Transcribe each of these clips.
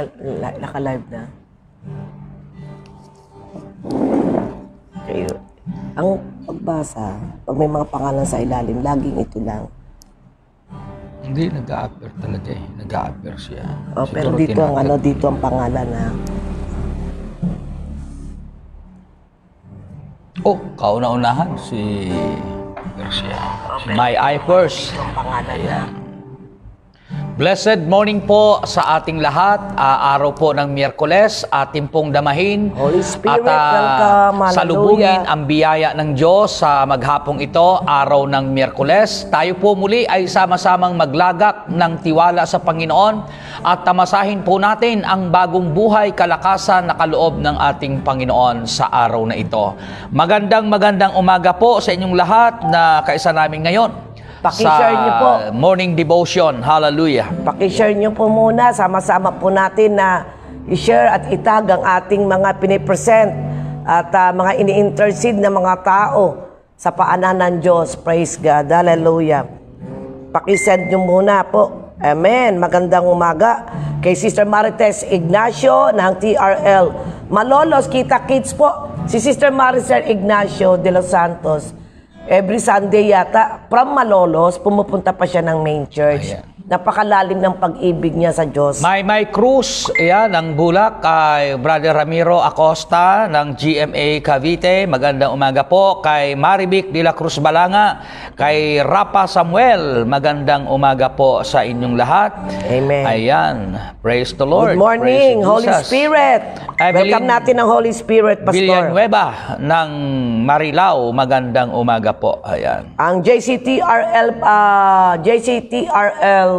naka, naka-live na. Kayo. Ang pagbasa, pag may mga pangalan sa ilalim, laging ito lang. Hindi, nag-a-appear talaga eh. Nag-a-appear siya. Oh, Siguro pero dito ang ano, dito ang pangalan na. Oh, kauna-unahan si Garcia. Oh, si My Eye First. Dito ang pangalan Ayan. na. Blessed morning po sa ating lahat. Uh, araw po ng Miyerkules, ating pong damahin Holy Spirit, at uh, salubungin ang biyaya ng Diyos sa maghapong ito, araw ng Miyerkules. Tayo po muli ay sama-samang maglagak ng tiwala sa Panginoon at tamasahin po natin ang bagong buhay, kalakasan na kaloob ng ating Panginoon sa araw na ito. Magandang magandang umaga po sa inyong lahat na kaisa namin ngayon. Pakishare sa niyo po. morning devotion. Hallelujah. Pakishare niyo po muna. Sama-sama po natin na i-share at itag ang ating mga pinipresent at uh, mga ini-intercede na mga tao sa paanan ng Diyos. Praise God. Hallelujah. Pakisend niyo muna po. Amen. Magandang umaga kay Sister Marites Ignacio ng TRL. Malolos Kita Kids po. Si Sister Maricel Ignacio de los Santos. Every Sunday yata, from Malolos, pumupunta pa siya ng main church. Ayan. Napakalalim ng pag-ibig niya sa Diyos. May May Cruz, yan, ang bulak kay Brother Ramiro Acosta ng GMA Cavite. Magandang umaga po kay Maribic de la Cruz Balanga, kay Rapa Samuel. Magandang umaga po sa inyong lahat. Amen. Ayan, praise the Lord. Good morning, praise Holy Jesus. Spirit. Evelyn Welcome natin ang Holy Spirit, Pastor. Villanueva ng Marilao. Magandang umaga po. Ayan. Ang JCTRL, uh, ah, JCTRL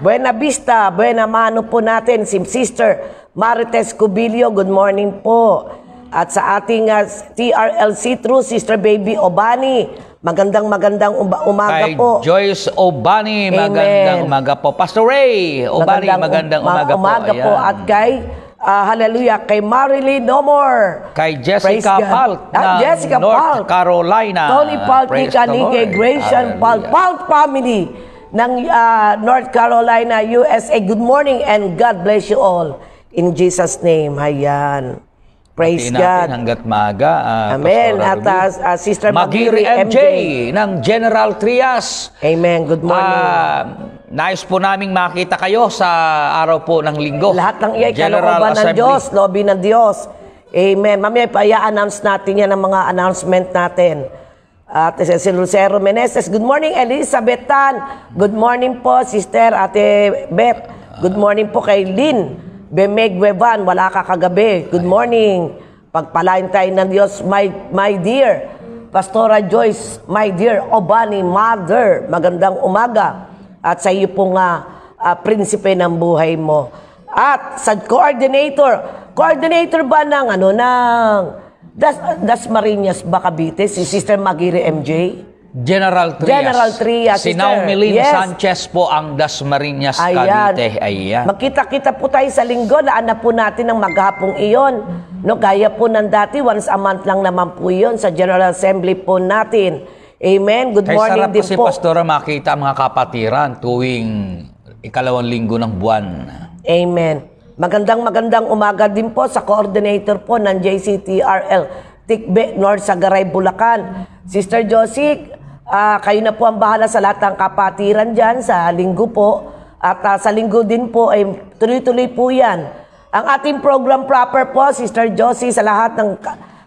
Buena Vista, Buena Mano po natin, si Sister Marites Cubillo, good morning po. At sa ating uh, ah, TRLC True, Sister Baby Obani, magandang magandang um umaga Kay po. Joyce Obani, Amen. magandang umaga po. Pastor Ray Obani, magandang, um, magandang umaga, umaga po. po. At kay uh, hallelujah, kay Marilyn No More. Kay Jessica Palk ah, ng ah, Jessica North Palk. Carolina. Tony Palk, Nika Nige, Gracian Palk, Palk Family ng uh, North Carolina, USA. Good morning and God bless you all. In Jesus' name. Ayan. Praise Pati God. hanggat maaga. Uh, Amen. At uh, uh, Sister Magiri MJ, MJ ng General Trias. Amen. Good morning. Uh, nais po naming makita kayo sa araw po ng linggo. Lahat ng iya, kalooban ng Diyos, lobby ng Diyos. Amen. Mamaya, pa i-announce natin yan ang mga announcement natin. At si Lucero Meneses. Good morning, Elizabeth Tan. Good morning po, Sister Ate Beth. Good morning po kay Lynn Bemeg Weban. Wala ka kagabi. Good morning. Pagpalain tayo ng Diyos, my, my dear. Pastora Joyce, my dear Obani Mother. Magandang umaga. At sa iyo pong uh, ah, uh, prinsipe ng buhay mo. At sa coordinator, coordinator ba ng ano ng Das, das Marinas ba Cavite? Si Sister Magire MJ? General Trias. General Trias, Si sister. Naumiling Yes. Sanchez po ang Das Dasmariñas Cavite. Ayan. Magkita-kita po tayo sa linggo. Naanap po natin ng maghapong iyon. No, gaya po ng dati, once a month lang naman po iyon sa General Assembly po natin. Amen. Good Kaya morning sarap din kasi po. Pastora makita ang mga kapatiran tuwing ikalawang linggo ng buwan. Amen. Magandang magandang umaga din po sa coordinator po ng JCTRL, Tikbe, North Sagaray, Bulacan. Sister Josie, uh, kayo na po ang bahala sa lahat ng kapatiran dyan sa linggo po. At uh, sa linggo din po ay tuloy-tuloy po yan. Ang ating program proper po, Sister Josie, sa lahat ng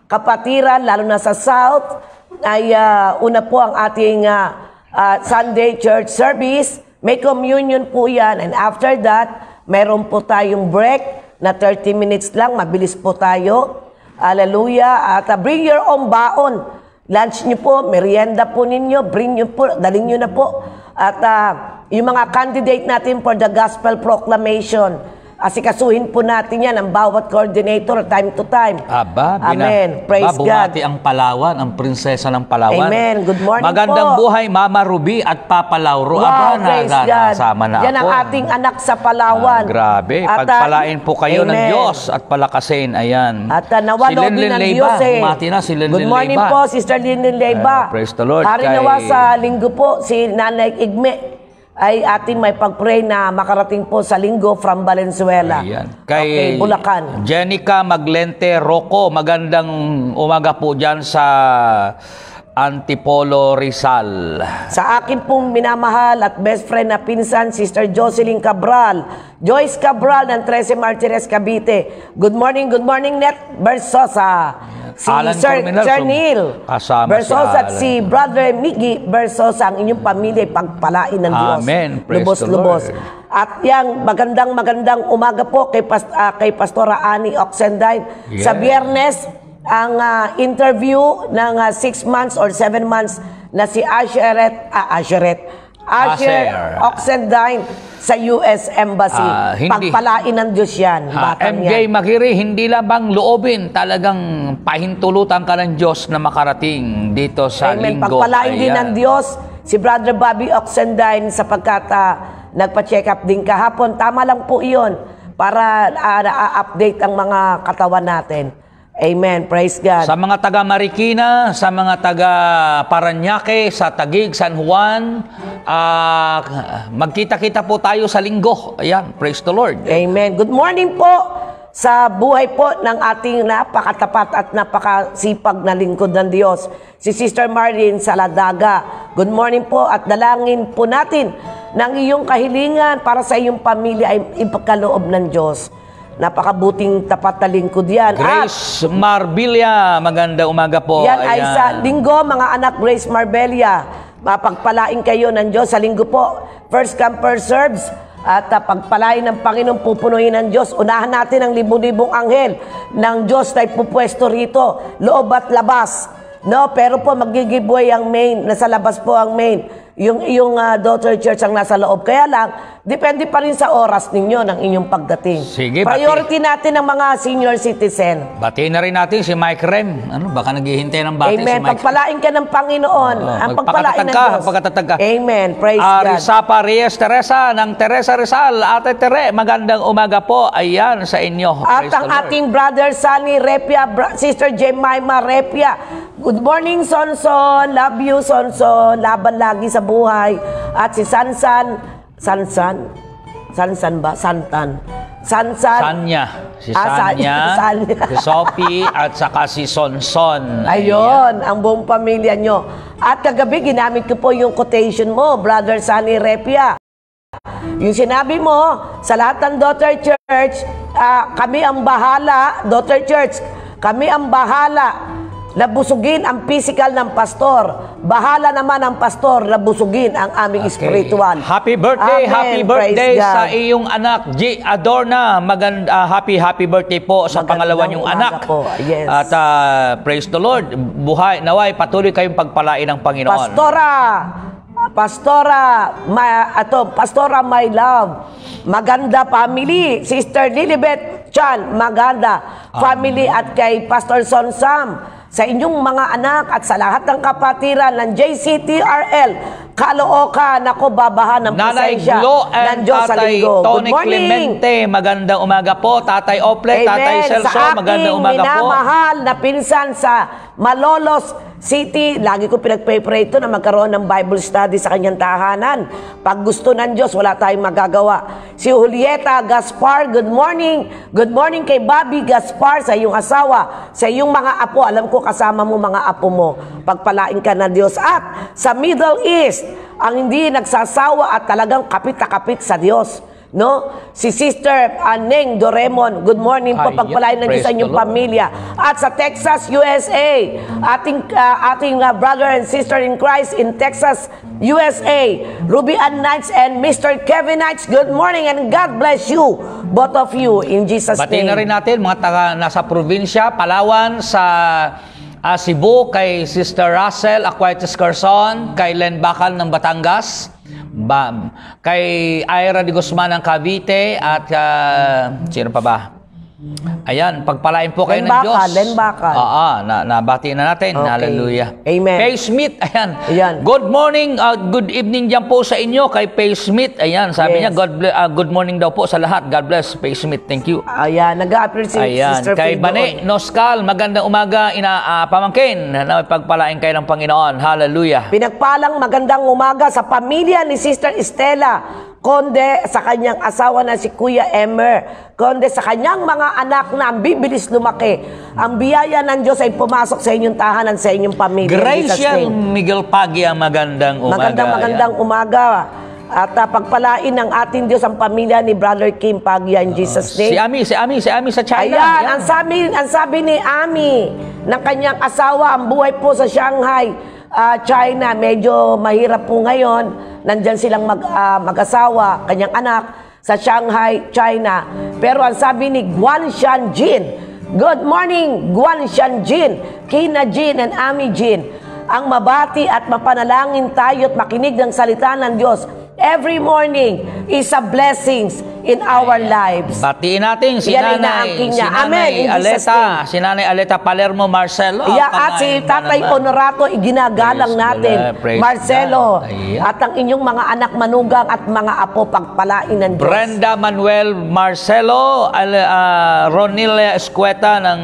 kapatiran, lalo na sa South, ay uh, una po ang ating uh, uh, Sunday church service. May communion po yan. And after that, Meron po tayong break na 30 minutes lang. Mabilis po tayo. Hallelujah. At uh, bring your own baon. Lunch nyo po, merienda po ninyo, bring nyo po, daling nyo na po. At uh, yung mga candidate natin for the gospel proclamation, Asikasuhin po natin yan ang bawat coordinator time to time. Aba, Amen. Praise ba, God. ang Palawan, ang prinsesa ng Palawan. Amen. Good morning Magandang po. buhay, Mama Ruby at Papa Lauro. Wow, Aba, praise na, God. Nasama na yan ako. ang ating anak sa Palawan. Ah, grabe. At, ah, Pagpalain po kayo amen. ng Diyos at palakasin. Ayan. At uh, nawa si Linlin ng Leyba. Diyos eh. Umati na si Linlin Good morning Leyba. po, Sister Linlin Leyba. Uh, ah, praise the Lord. Hari kay... nawa sa linggo po, si Nanay Igme ay ating may pagpray na makarating po sa linggo from Valenzuela. Ayan. Kay okay, Bulacan. Jenica Maglente Roco, magandang umaga po diyan sa Antipolo Rizal. Sa akin pong minamahal at best friend na pinsan, Sister Jocelyn Cabral, Joyce Cabral ng 13 Martires Cavite. Good morning, good morning, Net Versosa. Si Alan Sir Corminal, Chernil kasama Versosa si at si Brother Miggy Versosa ang inyong pamilya pagpalain ng Diyos. Amen. Praise lubos, Lubos. At yang magandang magandang umaga po kay, past, uh, ah, kay Pastora Ani Oxendine yes. sa Biyernes ang uh, interview ng 6 uh, ah, months or 7 months na si Asheret, uh, ah, Asheret, Asher, Oxendine sa US Embassy. Uh, hindi. Pagpalain ng Diyos yan. Uh, MJ yan. Makiri, hindi lamang loobin, talagang pahintulutan ka ng Diyos na makarating dito sa Amen. linggo. Pagpalain Ayan. din ng Diyos si Brother Bobby Oxendine sapagkat uh, nagpa-check up din kahapon. Tama lang po iyon para uh, update ang mga katawan natin. Amen. Praise God. Sa mga taga Marikina, sa mga taga Paranaque, sa Tagig, San Juan, uh, magkita-kita po tayo sa linggo. Ayan, praise the Lord. Amen. Good morning po sa buhay po ng ating napakatapat at napakasipag na lingkod ng Diyos. Si Sister Marlene Saladaga. Good morning po at dalangin po natin ng iyong kahilingan para sa iyong pamilya ay ipagkaloob ng Diyos. Napakabuting tapat na lingkod yan. Grace At, Marbella, maganda umaga po. Yan Ayan. ay sa linggo, mga anak Grace Marbella. Mapagpalain kayo ng Diyos sa linggo po. First come, first serves. At uh, pagpalain ng Panginoon, pupunuhin ng Diyos. Unahan natin ang libu-libong anghel ng Diyos na ipupwesto rito, loob at labas. No, pero po magigiboy ang main, nasa labas po ang main. Yung yung uh, daughter church ang nasa loob. Kaya lang, Depende pa rin sa oras ninyo ng inyong pagdating. Sige, Priority bati. natin ng mga senior citizen. Batiin na rin natin si Mike Rem. Ano, baka naghihintay ng bati Amen. si Mike. Pagpalain ka ng Panginoon. Oh, ang pagpalain ng Diyos. Pagkatatag ka. Amen. Praise uh, God. Risapa Reyes Teresa ng Teresa Rizal. Ate Tere, magandang umaga po. Ayan sa inyo. At ang ating brother Sunny Repia, bra- Sister Jemima Repia. Good morning, Sonson. Love you, Sonson. Laban lagi sa buhay. At si Sansan, San-san? San-san ba? Santan. San-san? Sanya. Si ah, Sanya, Sanya. si Sophie, at saka si Sonson. Ayun, ang buong pamilya nyo. At kagabi, ginamit ko po yung quotation mo, Brother Sunny Repia. Yung sinabi mo, sa lahat ng Daughter Church, uh, kami ang bahala, Daughter Church, kami ang bahala Labusugin ang physical ng pastor. Bahala naman ang pastor, labusugin ang aming okay. spiritual. Happy birthday, Amen. happy birthday Praise sa God. iyong anak, G. Adorna. Magand, uh, happy, happy birthday po sa Magandang pangalawa niyong anak. Po. Yes. At uh, praise the Lord. Buhay, naway, patuloy kayong pagpalain ng Panginoon. Pastora! Pastora, my, ato, Pastora, my love. Maganda family. Sister Lilibet Chan, maganda. Family Amen. at kay Pastor Son Sam sa inyong mga anak at sa lahat ng kapatiran ng JCTRL, Kalooka, nako babahan ng Nanay presensya Glo and ng Diyos sa Tatay linggo. Tony Good morning. Clemente, magandang umaga po. Tatay Oplet, Tatay Celso, magandang umaga po. minamahal na pinsan sa Malolos City, lagi ko pinagpray-pray ito na magkaroon ng Bible study sa kanyang tahanan. Pag gusto ng Diyos, wala tayong magagawa. Si Julieta Gaspar, good morning. Good morning kay Bobby Gaspar, sa iyong asawa, sa iyong mga apo. Alam ko kasama mo mga apo mo. Pagpalain ka na Diyos. At sa Middle East, ang hindi nagsasawa at talagang kapit kapit sa Diyos no? Si Sister Aneng Doremon, good morning po, pagpalain yeah, ng sa inyong pamilya. At sa Texas, USA, ating, uh, ating uh, brother and sister in Christ in Texas, USA, Ruby Ann Knights and Mr. Kevin Knights, good morning and God bless you, both of you, in Jesus Batiin name. Batiin na rin natin mga taga nasa probinsya, Palawan, sa uh, Cebu, kay Sister Russell Aquietes Carson, kay Len Bacal ng Batangas, Bam. Kay Ira de Guzman ng Cavite at uh, sino pa ba? Mm-hmm. Ayan, pagpalain po kayo then ng Diyos. Then bakal, Oo, na, nabati na natin. Okay. Hallelujah. Amen. Pay Smith, ayan. ayan. Good morning, uh, good evening dyan po sa inyo kay Pay Smith. Ayan, sabi yes. niya, God bless, uh, good morning daw po sa lahat. God bless, Pay Smith. Thank you. Ayan, nag-appreciate ayan. Sister Kay Bane Noskal, magandang umaga, ina, uh, pamangkin, na pagpalain kayo ng Panginoon. Hallelujah. Pinagpalang magandang umaga sa pamilya ni Sister Estela. Konde sa kanyang asawa na si Kuya Emmer. Konde sa kanyang mga anak na ang bibilis lumaki. Ang biyaya ng Diyos ay pumasok sa inyong tahanan, sa inyong pamilya. Gracia Miguel Pagia, magandang umaga. Magandang magandang umaga. At uh, pagpalain ng ating Diyos ang pamilya ni Brother Kim Pagya in ah, Jesus name. Si Ami, si Ami, si Ami sa China. Ayan. Ang, sabi, ang sabi ni Ami ng kanyang asawa, ang buhay po sa Shanghai, uh, China, medyo mahirap po ngayon nandyan silang mag, uh, mag-asawa, kanyang anak, sa Shanghai, China. Pero ang sabi ni Guan Shanjin, Good morning, Guan Shanjin, Kina Jin, and Ami Jin. Ang mabati at mapanalangin tayo at makinig ng salita ng Diyos every morning is a blessings in our lives. Batiin natin si Yan Nanay, si Nanay Amen. Aleta, si Nanay Aleta Palermo Marcelo. Yeah, at si Tatay Honorato, ginagalang natin, Marcelo, at ang inyong mga anak manugang at mga apo pagpalain ng Diyos. Brenda Manuel Marcelo, Al, uh, ah, Ronilla Escueta ng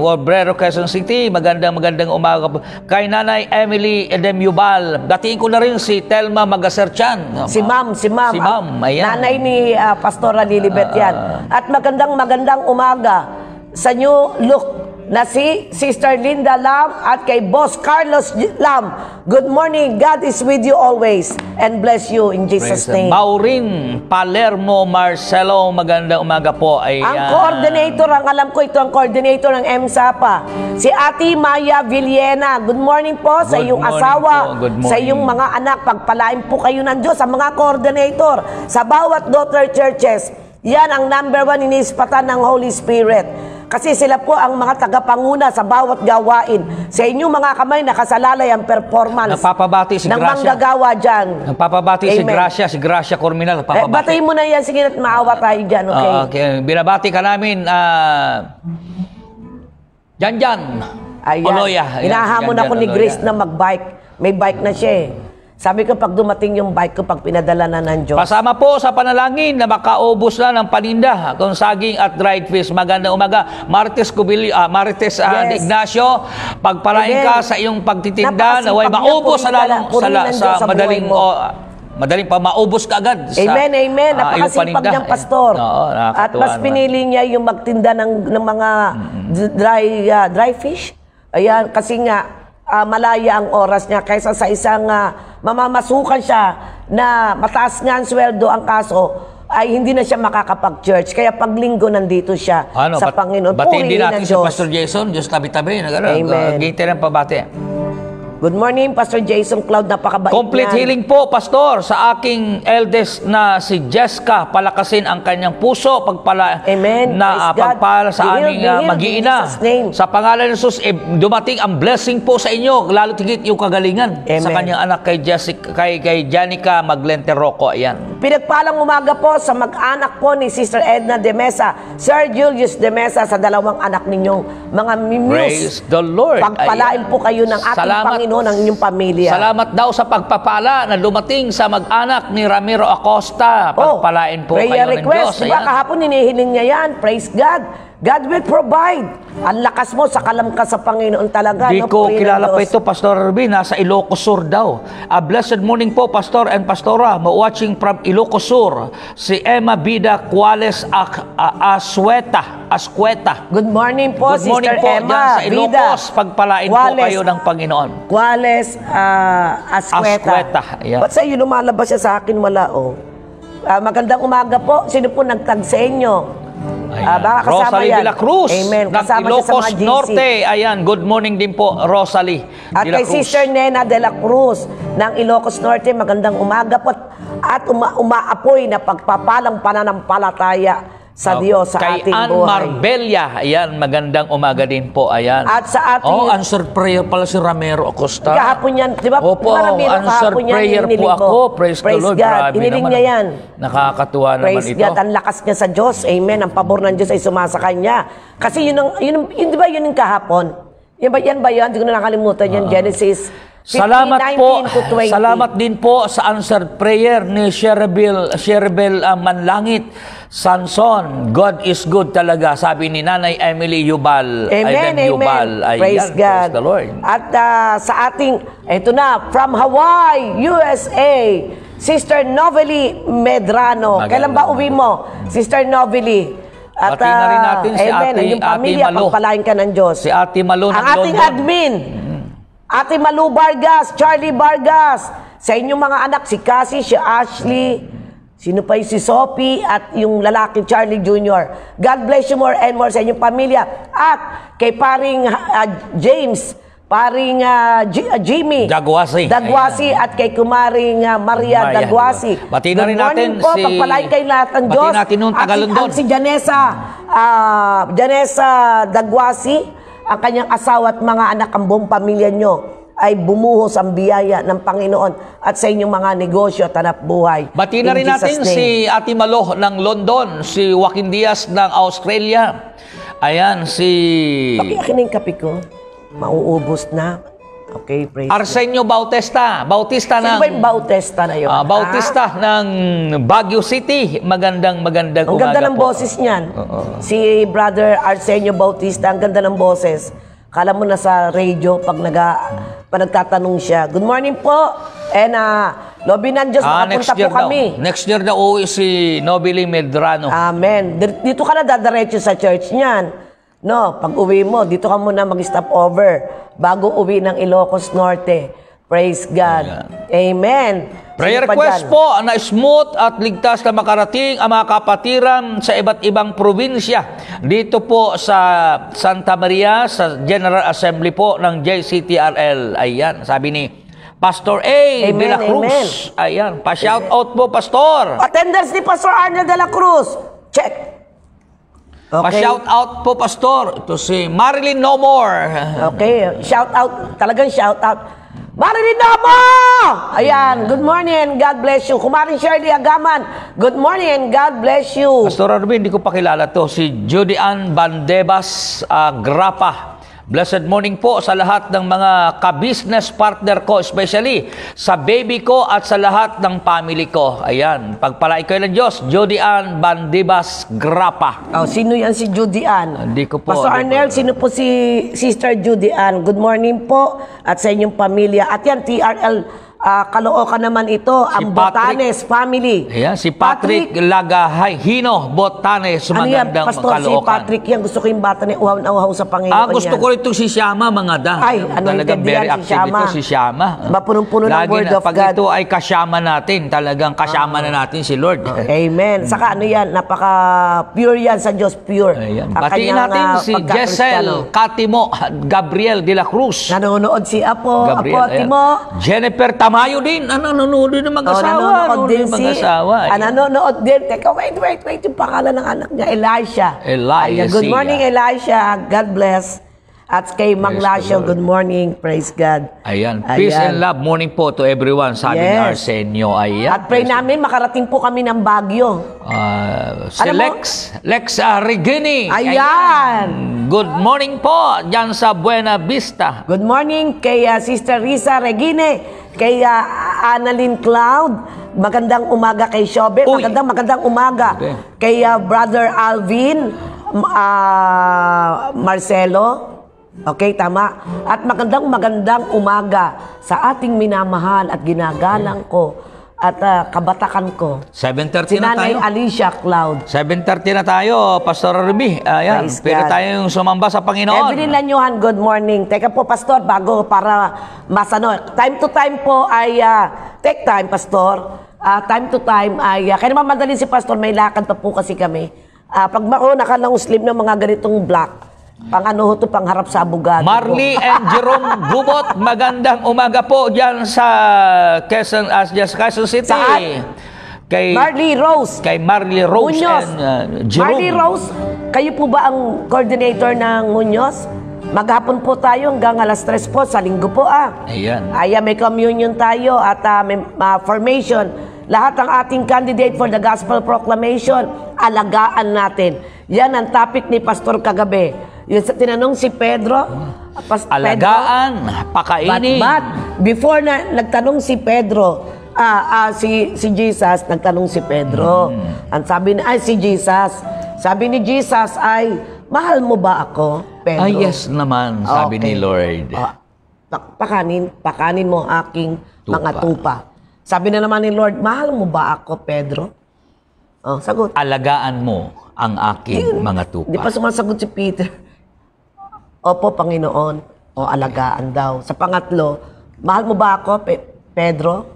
uh, Obrero Quezon City, magandang magandang umaga. Kay Nanay Emily Edemubal, batiin ko na rin si Telma Magaserchan. Ma'am. Si Ma'am, si Ma'am. Si Ma'am, ayan. Nanay ni uh, Pastora Lilibet ah, yan. Ah. At magandang magandang umaga sa New Look na si Sister Linda Lam at kay Boss Carlos Lam. Good morning. God is with you always and bless you in Jesus' Praise name. Maureen Palermo Marcelo, magandang umaga po. Ay, Ang coordinator, ang alam ko ito ang coordinator ng MSAPA, si Ati Maya Villena. Good morning po sa iyong asawa, sa iyong mga anak. Pagpalain po kayo ng Diyos sa mga coordinator sa bawat daughter churches. Yan ang number one iniispatan ng Holy Spirit. Kasi sila po ang mga tagapanguna sa bawat gawain. Sa inyo mga kamay, nakasalalay ang performance. Napapabati si ng Gracia. Ng manggagawa dyan. Napapabati Amen. si Gracia, si Gracia Corminal. Napapabati. Eh, batay mo na yan, sige at maawa tayo dyan, okay? Uh, okay. Binabati ka namin, uh, ah, Jan Jan. Ayan. Oloya. Ayan, Inahamon ako ni Grace na mag-bike. May bike na siya eh. Sabi ko, pag dumating yung bike ko, pag pinadala na ng Diyos. Pasama po sa panalangin na makaubos na ng paninda kung saging at dried fish. Maganda umaga. Martes, Kubili, uh, ah, Martes uh, yes. Ignacio, pagpalain ka sa iyong pagtitinda na way maubos sa, lang, sa, sa, sa madaling... O, ah, Madaling pa maubos ka agad. Sa, amen, amen. Napakasipag uh, niyang eh, pastor. Eh, no, At mas pinili niya yung magtinda ng, ng mga mm-hmm. dry, uh, dry fish. Ayan, kasi nga, uh, malaya ang oras niya kaysa sa isang uh, mamamasukan siya na mataas nga ang sweldo ang kaso ay hindi na siya makakapag-church. Kaya paglinggo nandito siya ano, sa bat, Panginoon. Batiin hindi natin si Pastor Jason, Diyos tabi-tabi. Nag- Amen. Uh, Gate ng pabate. Good morning, Pastor Jason Cloud. Napakabait Complete yan. healing po, Pastor, sa aking eldest na si Jessica. Palakasin ang kanyang puso, pagpala, Amen. na Praise uh, pagpala sa be aming uh, mag-iina. Sa pangalan ng Jesus, eh, dumating ang blessing po sa inyo, lalo tigit yung kagalingan Amen. sa kanyang anak kay Jessica, kay, kay Janica Maglenteroco. Ayan. Pinagpalang umaga po sa mag-anak po ni Sister Edna De Mesa, Sir Julius De Mesa, sa dalawang anak ninyong mga mimuse. Praise the Lord. Pagpalain Ayan. po kayo ng ating Salamat Panginoon Panginoon ng inyong pamilya. Salamat daw sa pagpapala na lumating sa mag-anak ni Ramiro Acosta. Oh, Pagpalain po oh, kayo ng Diyos. Prayer request. Diba kahapon hinihiling niya yan? Praise God. God will provide. Ang lakas mo sa kalamkas sa Panginoon talaga. Hindi no, ko kilala pa ito, Pastor Ruby. Nasa Ilocos Sur daw. A blessed morning po, Pastor and Pastora. Ma-watching from Ilocos Sur. Si Emma Bida Cuales Asweta. Asqueta. Good morning po, Good morning Sister po, Emma sa Ilocos. Bida. Pagpalain Cuales, po kayo ng Panginoon. Cuales uh, ah, Asqueta. Asqueta. Yeah. Ba't sa'yo lumalabas siya sa akin wala, oh? Uh, magandang umaga po. Sino po nagtag sa inyo? Ah, baka kasama Rosalie yan. de la Cruz Amen. ng Kasama siya sa Ilocos mga GC. Norte. Ayan, good morning din po, Rosalie At la kay Cruz. Sister Nena de la Cruz ng Ilocos Norte, magandang umaga po at uma- umaapoy na pagpapalang pananampalataya sa okay. Diyos sa Kay ating Ann buhay. Marbella. Ayan, magandang umaga din po. Ayan. At sa ating... Oh, answer prayer pala si Ramiro Acosta. Kahapon yan. Di ba? Opo, diba answer prayer po ako. Praise, Praise the Lord. God. Grabe iniling naman. niya yan. Nakakatuwa Praise naman ito. God. Ang lakas niya sa Diyos. Amen. Ang pabor ng Diyos ay sumasa kanya. Kasi yun ang, yun, yun, yun di ba yun yung kahapon? Yan ba, yan ba yun? Hindi ko na nakalimutan yan. Uh-huh. Genesis Salamat po. Salamat din po sa answered prayer ni Sherbel Sherbel uh, ah, Manlangit. Sanson, God is good talaga, sabi ni Nanay Emily Yubal. Amen, amen. Yubal. Amen. Ayan, praise God. Praise the Lord. At uh, sa ating, eto na, from Hawaii, USA, Sister Novely Medrano. Maganda. Kailan ba uwi mo, Sister Novely? At Pati na rin ah, natin si amen, Ate, yung pamilya, Ate Malo. pagpalain ka ng Diyos. Si Ate Malo ng Ang ating London. admin. Ate Malu Vargas, Charlie Vargas, sa inyong mga anak, si Cassie, si Ashley, sino pa yung si Sophie at yung lalaki Charlie Jr. God bless you more and more sa inyong pamilya. At kay paring uh, James, paring uh, G- uh, Jimmy Dagwasi Dagwasi at kay kumaring uh, Maria, Maria Dagwasi Pati diba? na rin natin po, si pagpalain kayo lahat ng Diyos Pati natin nung Tagalondon at, si, at si Janessa uh, Janessa Dagwasi ang kanyang asawa at mga anak ang buong pamilya nyo ay bumuhos ang biyaya ng Panginoon at sa inyong mga negosyo at hanap buhay. Bati na rin natin si Ate Malo ng London, si Joaquin Diaz ng Australia. Ayan, si... Pakiakin ng kape ko. Mauubos na. Okay, praise Arsenio Bautista. Bautista Sino ng... Sino Bautista na yun? Uh, Bautista ah? ng Baguio City. Magandang, magandang Ang ganda ng po. boses niyan. Uh-oh. Si Brother Arsenio Bautista, ang ganda ng boses. Kala mo na sa radio pag naga pag nagtatanong siya. Good morning po. And uh, eh, Lobby Nandios, ah, makapunta po daw. kami. Next year na uuwi si Nobili Medrano. Amen. Dito ka na dadaretso sa church niyan. No, pag uwi mo, dito ka muna mag-stop over bago uwi ng Ilocos Norte. Praise God. Amen. Prayer request po na smooth at ligtas na makarating ang mga kapatiran sa iba't ibang probinsya. Dito po sa Santa Maria, sa General Assembly po ng JCTRL. Ayan, sabi ni Pastor A. Amen, de la Cruz. Amen. Ayan, pa-shout out po, Pastor. Attendance ni Pastor Arnold de la Cruz. Check. Okay. Pa-shout out po, Pastor. Ito si Marilyn No More. Okay. Shout out. Talagang shout out. Marilyn No More! Ayan. Good morning. and God bless you. Kumarin Shirley Agaman. Good morning. and God bless you. Pastor Arvin, hindi ko pakilala to. Si Judy Ann Bandebas uh, Grapa. Blessed morning po sa lahat ng mga ka-business partner ko, especially sa baby ko at sa lahat ng family ko. Ayan, pagpalaik kayo ng Diyos, Judy Ann Bandibas Grapa. Oh, sino yan si Judy Ann? Hindi ko po. Pastor Arnel, po. sino po si Sister Judy Ann? Good morning po at sa inyong pamilya. At yan, TRL uh, ah, Caloocan naman ito, si ang Patrick, Botanes family. Ayan, si Patrick, Patrick Lagahino Botanes, ano magandang yan, Pastor, Caloocan. si Patrick yan, gusto ko yung bata ni uhaw na uhaw sa Panginoon Ah, gusto yan. ko rin itong si Shama, mga da. Ay, ano Talagang very si active Shama. ito, si Shama. Mapunong-puno diba, ng Word of pag God. Pag ito ay kasama natin, talagang kasama ah. na natin si Lord. Ah, amen. Saka ano yan, napaka pure yan sa Diyos, pure. Ayan. Batiin natin ah, si Jessel Katimo, Gabriel de la Cruz. Nanonood si Apo, Gabriel, Apo Atimo. Jennifer Tam Kamayo din, ang nanonood din ng mag-asawa. Oh, nanonood din, din si, mag-asawa. Ang ah, eh. nanonood din. Teka, wait, wait, wait. Yung pangalan ng anak niya, Elisha. Elisha. Good morning, Elisha. God bless. At kay Mang good morning. Praise God. Ayan. Peace Ayan. and love. Morning po to everyone. Sabi yes. ni Arsenio. Ayan. At pray namin, makarating po kami ng Bagyo. Uh, ah, si Alam Lex. Mo? Lex uh, Ayan. Ayan. Good morning po. Diyan sa Buena Vista. Good morning kay uh, Sister Risa Regine. Kay uh, Annalyn Cloud. Magandang umaga kay Shobe. Magandang magandang umaga okay. kay uh, Brother Alvin uh, Marcelo. Okay, tama? At magandang magandang umaga sa ating minamahal at ginagalang ko at uh, kabatakan ko. 7.30 si na tayo. Alicia Cloud. 7.30 na tayo, Pastor Ruby. Ayan, Praise pero God. yung sumamba sa Panginoon. Evelyn Lanyuhan, good morning. Teka po, Pastor, bago para masano. Time to time po ay, uh, take time, Pastor. Uh, time to time ay, uh, kaya naman madali si Pastor, may lakad pa po kasi kami. Uh, pag mauna ka ng Muslim ng mga ganitong black, Pang ano to, pangharap sa abogado. Marley po. and Jerome Gubot, magandang umaga po diyan sa Quezon, as uh, Quezon City. Saan? Kay Marley Rose. Kay Marley Rose Munoz. and uh, Jerome. Marley Rose, kayo po ba ang coordinator ng Munoz? Maghapon po tayo hanggang alas 3 po sa linggo po ah. Ayan. Ayan, ah, may communion tayo at uh, may uh, formation. Lahat ang ating candidate for the gospel proclamation, alagaan natin. Yan ang topic ni Pastor Kagabi yung tinanong si Pedro, pas, Alagaan, pakainin. but, but before na nagtanong si Pedro, ah, ah, si, si Jesus, nagtanong si Pedro. Mm. Ang sabi ni, ay si Jesus, sabi ni Jesus ay, mahal mo ba ako, Pedro? Ay, yes naman, sabi ni Lord. Ah, pak- pakanin, pakanin mo ang aking mga Tupa. Sabi na naman ni Lord, mahal mo ba ako, Pedro? Oh, sagot. Alagaan mo ang aking mga Hindi tupa. pa sumasagot si Peter. Opo, Panginoon, o alagaan daw. Sa pangatlo, mahal mo ba ako, Pe- Pedro?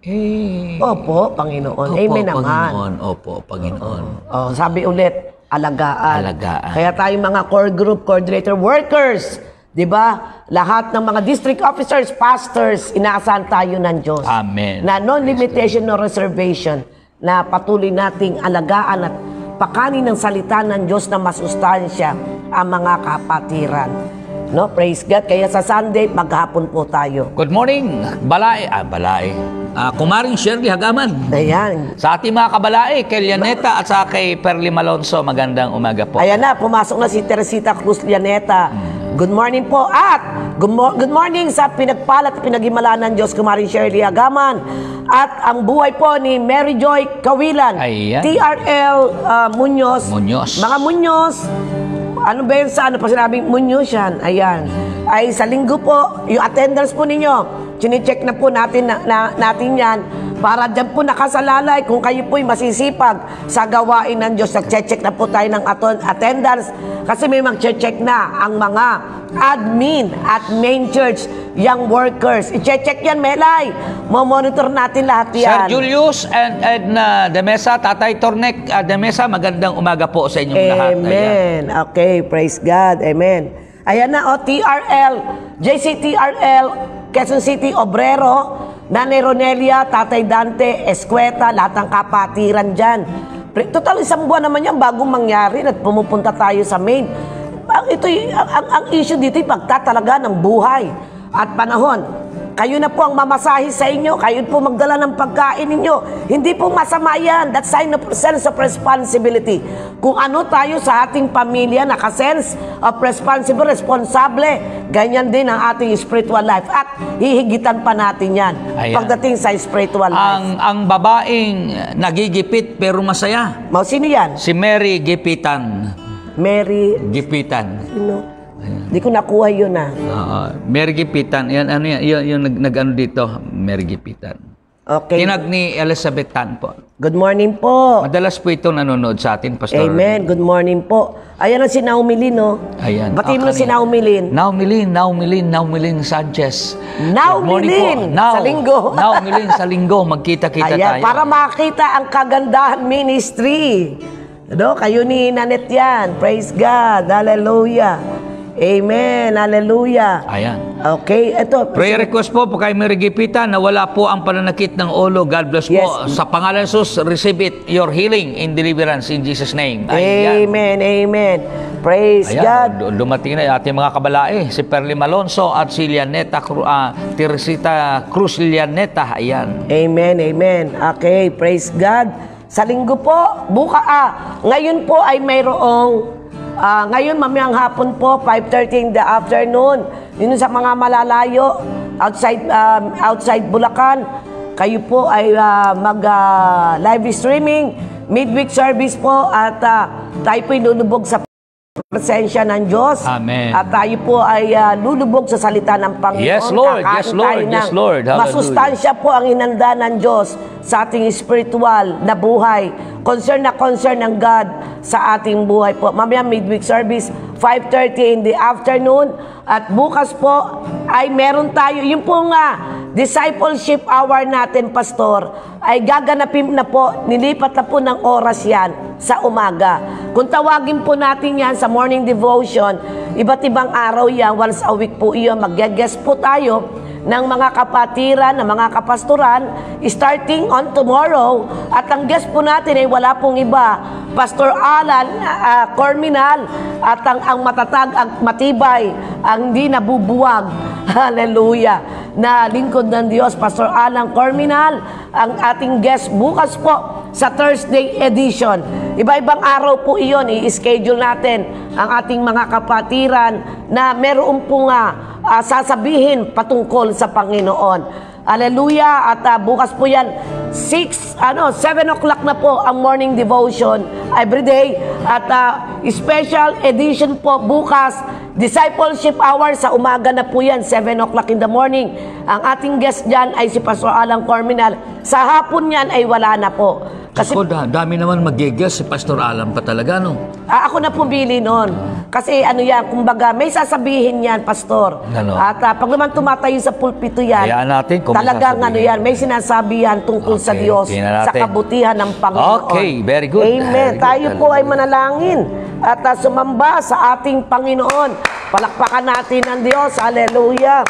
Eh, Opo, Panginoon. Opo, Amen naman. Panginoon. Opo, Panginoon. O, sabi ulit, alagaan. Alagaan. Kaya tayong mga core group, coordinator workers, 'di ba? Lahat ng mga district officers, pastors, inaasahan tayo ng Diyos. Amen. Na no limitation, no reservation na patuloy nating alagaan at pagpakanin ng salita ng Diyos na masustansya ang mga kapatiran. No, praise God. Kaya sa Sunday, maghapon po tayo. Good morning, Balay. Ah, Balay. Ah, kumaring Shirley Hagaman. Ayan. Sa ating mga kabalae, kay Lianeta at sa kay Perly Malonzo, magandang umaga po. Ayan na, pumasok na si Teresita Cruz Lianeta. Hmm. Good morning po at good, morning sa pinagpalat at pinaghimala ng Diyos, kumaring Shirley Hagaman. At ang buhay po ni Mary Joy Kawilan, Ayan. TRL uh, ah, Munoz. Munoz. Mga Munoz, ano ba yun sa ano pa sinabi? Munyusyan. Ayan. Ay sa linggo po, yung attendance po ninyo, Chinecheck na po natin, na, na, natin yan para dyan po nakasalalay kung kayo po'y masisipag sa gawain ng Diyos. Nag-check na po tayo ng attendance kasi may mag-check na ang mga admin at main church young workers. I-check yan, Melay. Momonitor natin lahat yan. Sir Julius and Edna De Mesa, Tatay Tornek uh, ah, De Mesa, magandang umaga po sa inyong Amen. lahat. Amen. Okay, praise God. Amen. Ayan na, o, oh, TRL, JCTRL, Quezon City, Obrero, Nanay Ronelia, Tatay Dante, Escueta, lahat ng kapatiran dyan. Total, isang buwan naman yan bago mangyari at pumupunta tayo sa Maine. Ito, ang, ang issue dito ay pagtatalaga ng buhay at panahon. Kayo na po ang mamasahi sa inyo. Kayo po magdala ng pagkain ninyo. Hindi po masama yan. That's sign of sense of responsibility. Kung ano tayo sa ating pamilya, nakasense of responsible, responsable. Ganyan din ang ating spiritual life. At hihigitan pa natin yan Ayan. pagdating sa spiritual life. Ang, ang babaeng nagigipit pero masaya. Sino yan? Si Mary Gipitan. Mary Gipitan. Sino? Hindi ko nakuha yun ah. Oo. Mergipitan. Yan, ano yan? Yun, yung nag, ano dito, Mergipitan. Okay. Tinag ni Elizabeth Tan po. Good morning po. Madalas po itong nanonood sa atin, Pastor. Amen. Good morning po. Ayan ang si Naomi Lin, no? Oh. Ayan. Batiin mo ah, si Naomi Lin. Naomi Lin, Naomi Lin, Naomi Lin Sanchez. Naomi Lin, Now, sa linggo. Naomi Lin, sa linggo. Magkita-kita tayo. Para makita ang kagandahan ministry. Ano? Kayo ni Nanet yan. Praise God. Hallelujah. Amen. Hallelujah. Ayan. Okay. Ito. Prayer request po po kay Mary Gipita na wala po ang pananakit ng ulo. God bless yes. po. Sa pangalan Jesus, receive it. Your healing and deliverance in Jesus' name. Ayan. Amen. Amen. Praise Ayan. God. Dumating na ating mga kabalae. Si Perly Malonzo at si Lianeta uh, Teresita Cruz Lianeta. Ayan. Amen. Amen. Okay. Praise God. Sa linggo po, buka ah, ngayon po ay mayroong Uh, ngayon, mamayang hapon po, 5.30 in the afternoon. Yun sa mga malalayo, outside, um, outside Bulacan, kayo po ay uh, ah, mag-live ah, uh, streaming, midweek service po, at uh, tayo po inulubog sa presensya ng Diyos. Amen. At tayo po ay uh, lulubog sa salita ng Panginoon. Yes, Lord. Kakain yes, Lord. Yes, Lord. Hallelujah. Masustansya po ang inanda ng Diyos sa ating spiritual na buhay. Concern na concern ng God sa ating buhay po. Mamaya midweek service, 5.30 in the afternoon. At bukas po ay meron tayo, yung pong uh, discipleship hour natin, Pastor, ay gaganapin na po, nilipat na po ng oras yan sa umaga. Kung tawagin po natin yan sa morning devotion, iba't ibang araw yan, once a week po iyon, mag-guest po tayo ng mga kapatiran, ng mga kapastoran, starting on tomorrow. At ang guest po natin ay wala pong iba, Pastor Alan uh, Corminal, at ang, ang matatag, ang matibay, ang di nabubuwag. Hallelujah! Na lingkod ng Diyos, Pastor Alan Corminal, ang ating guest bukas po sa Thursday edition. Iba-ibang araw po iyon, i-schedule natin ang ating mga kapatiran na meron po nga uh, sasabihin patungkol sa Panginoon. Hallelujah! At uh, bukas po yan, 6, ano, 7 o'clock na po ang morning devotion every day. At uh, special edition po bukas, discipleship hour sa umaga na po yan, 7 o'clock in the morning. Ang ating guest diyan ay si Pastor Alan Corminal. Sa hapon yan ay wala na po. Kasi, Ako, da, dami naman magigil si Pastor Alan pa talaga, no? Ah, ako na pumili noon. Kasi ano yan, kumbaga, may sasabihin yan, Pastor. Ano? At ah, pag naman tumatayo sa pulpito yan, Hayaan natin kung may talagang ano yan, may sinasabi yan tungkol sa Diyos, sa kabutihan ng Panginoon. Okay, very good. Very Amen. good. Tayo po ay manalangin at ah, sumamba sa ating Panginoon. Palakpakan natin ang Diyos. Hallelujah.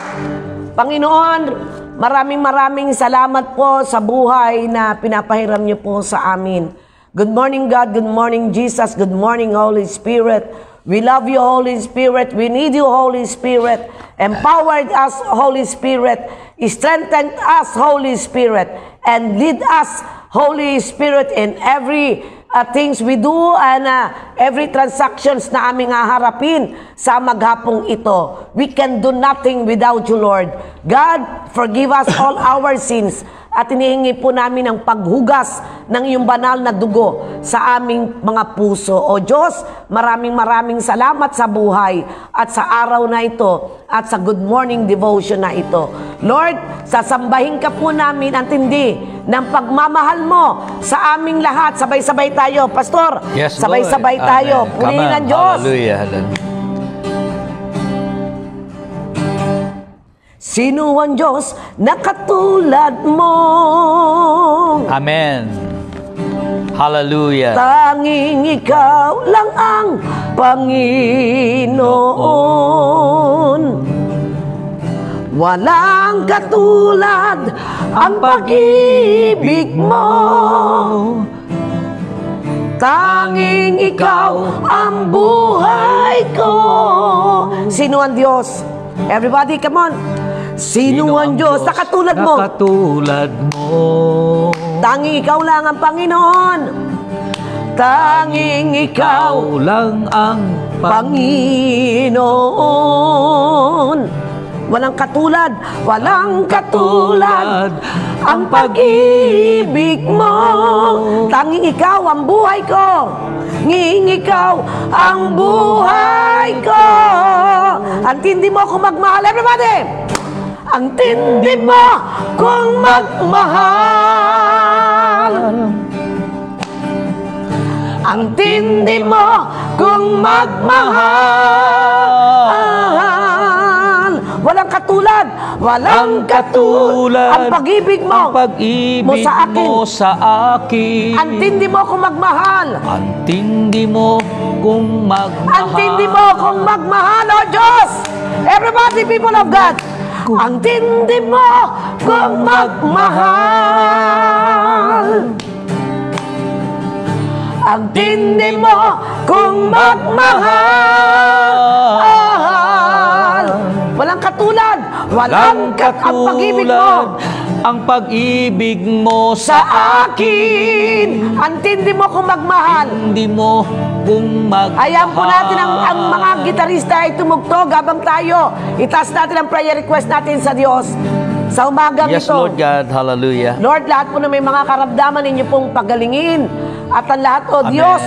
Panginoon, Maraming maraming salamat po sa buhay na pinapahiram niyo po sa amin. Good morning God, good morning Jesus, good morning Holy Spirit. We love you Holy Spirit, we need you Holy Spirit. Empower us Holy Spirit, strengthen us Holy Spirit, and lead us Holy Spirit in every uh, things we do and uh, every transactions na aming haharapin sa maghapong ito. We can do nothing without you, Lord. God, forgive us all our sins at hinihingi po namin ang paghugas ng iyong banal na dugo sa aming mga puso. O Diyos, maraming maraming salamat sa buhay at sa araw na ito at sa good morning devotion na ito. Lord, sasambahin ka po namin ang tindi ng pagmamahal mo sa aming lahat. Sabay-sabay tayo, Pastor. Yes, sabay-sabay tayo. Purihin ang Diyos. Hallelujah. Sino ang Diyos na katulad mo? Amen. Hallelujah. Tanging ikaw lang ang Panginoon. Walang katulad ang pag-ibig mo. Tanging ikaw ang buhay ko. Sino ang Diyos? Everybody, come on. Sino ang Diyos sa katulad mo? katulad mo. Tangi ikaw lang ang Panginoon. Tanging ikaw lang ang Panginoon. Walang katulad, walang katulad ang pag-ibig mo. Tanging ikaw ang buhay ko. Nging ikaw ang buhay ko. Antindi mo ako magmahal. Everybody! Ang tindi mo kung magmahal Ang tindi mo kung magmahal Walang katulad Walang katulad Ang pag-ibig mo Ang pag-ibig mo sa akin, mo sa akin. Ang tindi mo kung magmahal Ang tindi mo kung magmahal Ang tindi mo kung magmahal, oh Diyos! Everybody, people of God! Kung Ang tindi mo kung magmahal Ang tindi mo kung magmahal Walang katulad, walang, walang kat ang pag-ibig mo ang pag-ibig mo sa akin Antindi mo kung magmahal Hindi mo kung magmahal Ayan po natin ang, ang mga gitarista ay tumugtog habang tayo Itaas natin ang prayer request natin sa Diyos sa umagang yes, ito. Yes, Lord God. Hallelujah. Lord, lahat po na may mga karamdaman ninyo pong pagalingin. At ang lahat, O oh, Amen. Diyos,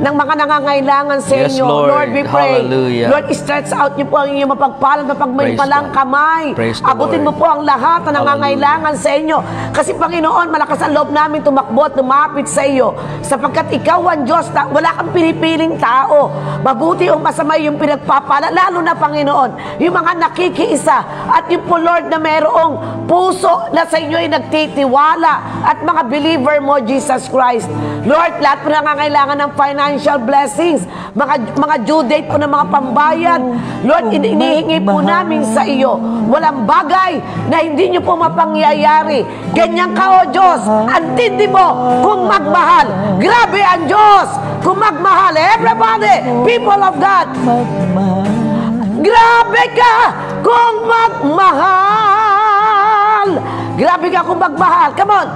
ng mga nangangailangan sa yes, inyo. Lord, Lord we pray. Hallelujah. Lord, stretch out niyo po ang inyong mapagpalang na pagmaypalang kamay. Praise Abutin mo po ang lahat na nangangailangan sa inyo. Kasi Panginoon, malakas ang loob namin tumakbo at lumapit sa iyo. Sapagkat ikaw ang Diyos na wala kang pinipiling tao. Mabuti o masama yung pinagpapala. Lalo na Panginoon, yung mga nakikiisa at yung po Lord na merong puso na sa inyo ay nagtitiwala at mga believer mo, Jesus Christ. Lord, lahat po nangangailangan ng financial financial blessings, mga, mga due date po ng mga pambayad. Lord, inihingi po namin sa iyo. Walang bagay na hindi niyo po mapangyayari. Ganyan ka, O Diyos. Ang mo kung magmahal. Grabe ang Diyos kung magmahal. Everybody, people of God. Grabe ka kung magmahal. Grabe ka kung magmahal. Come on.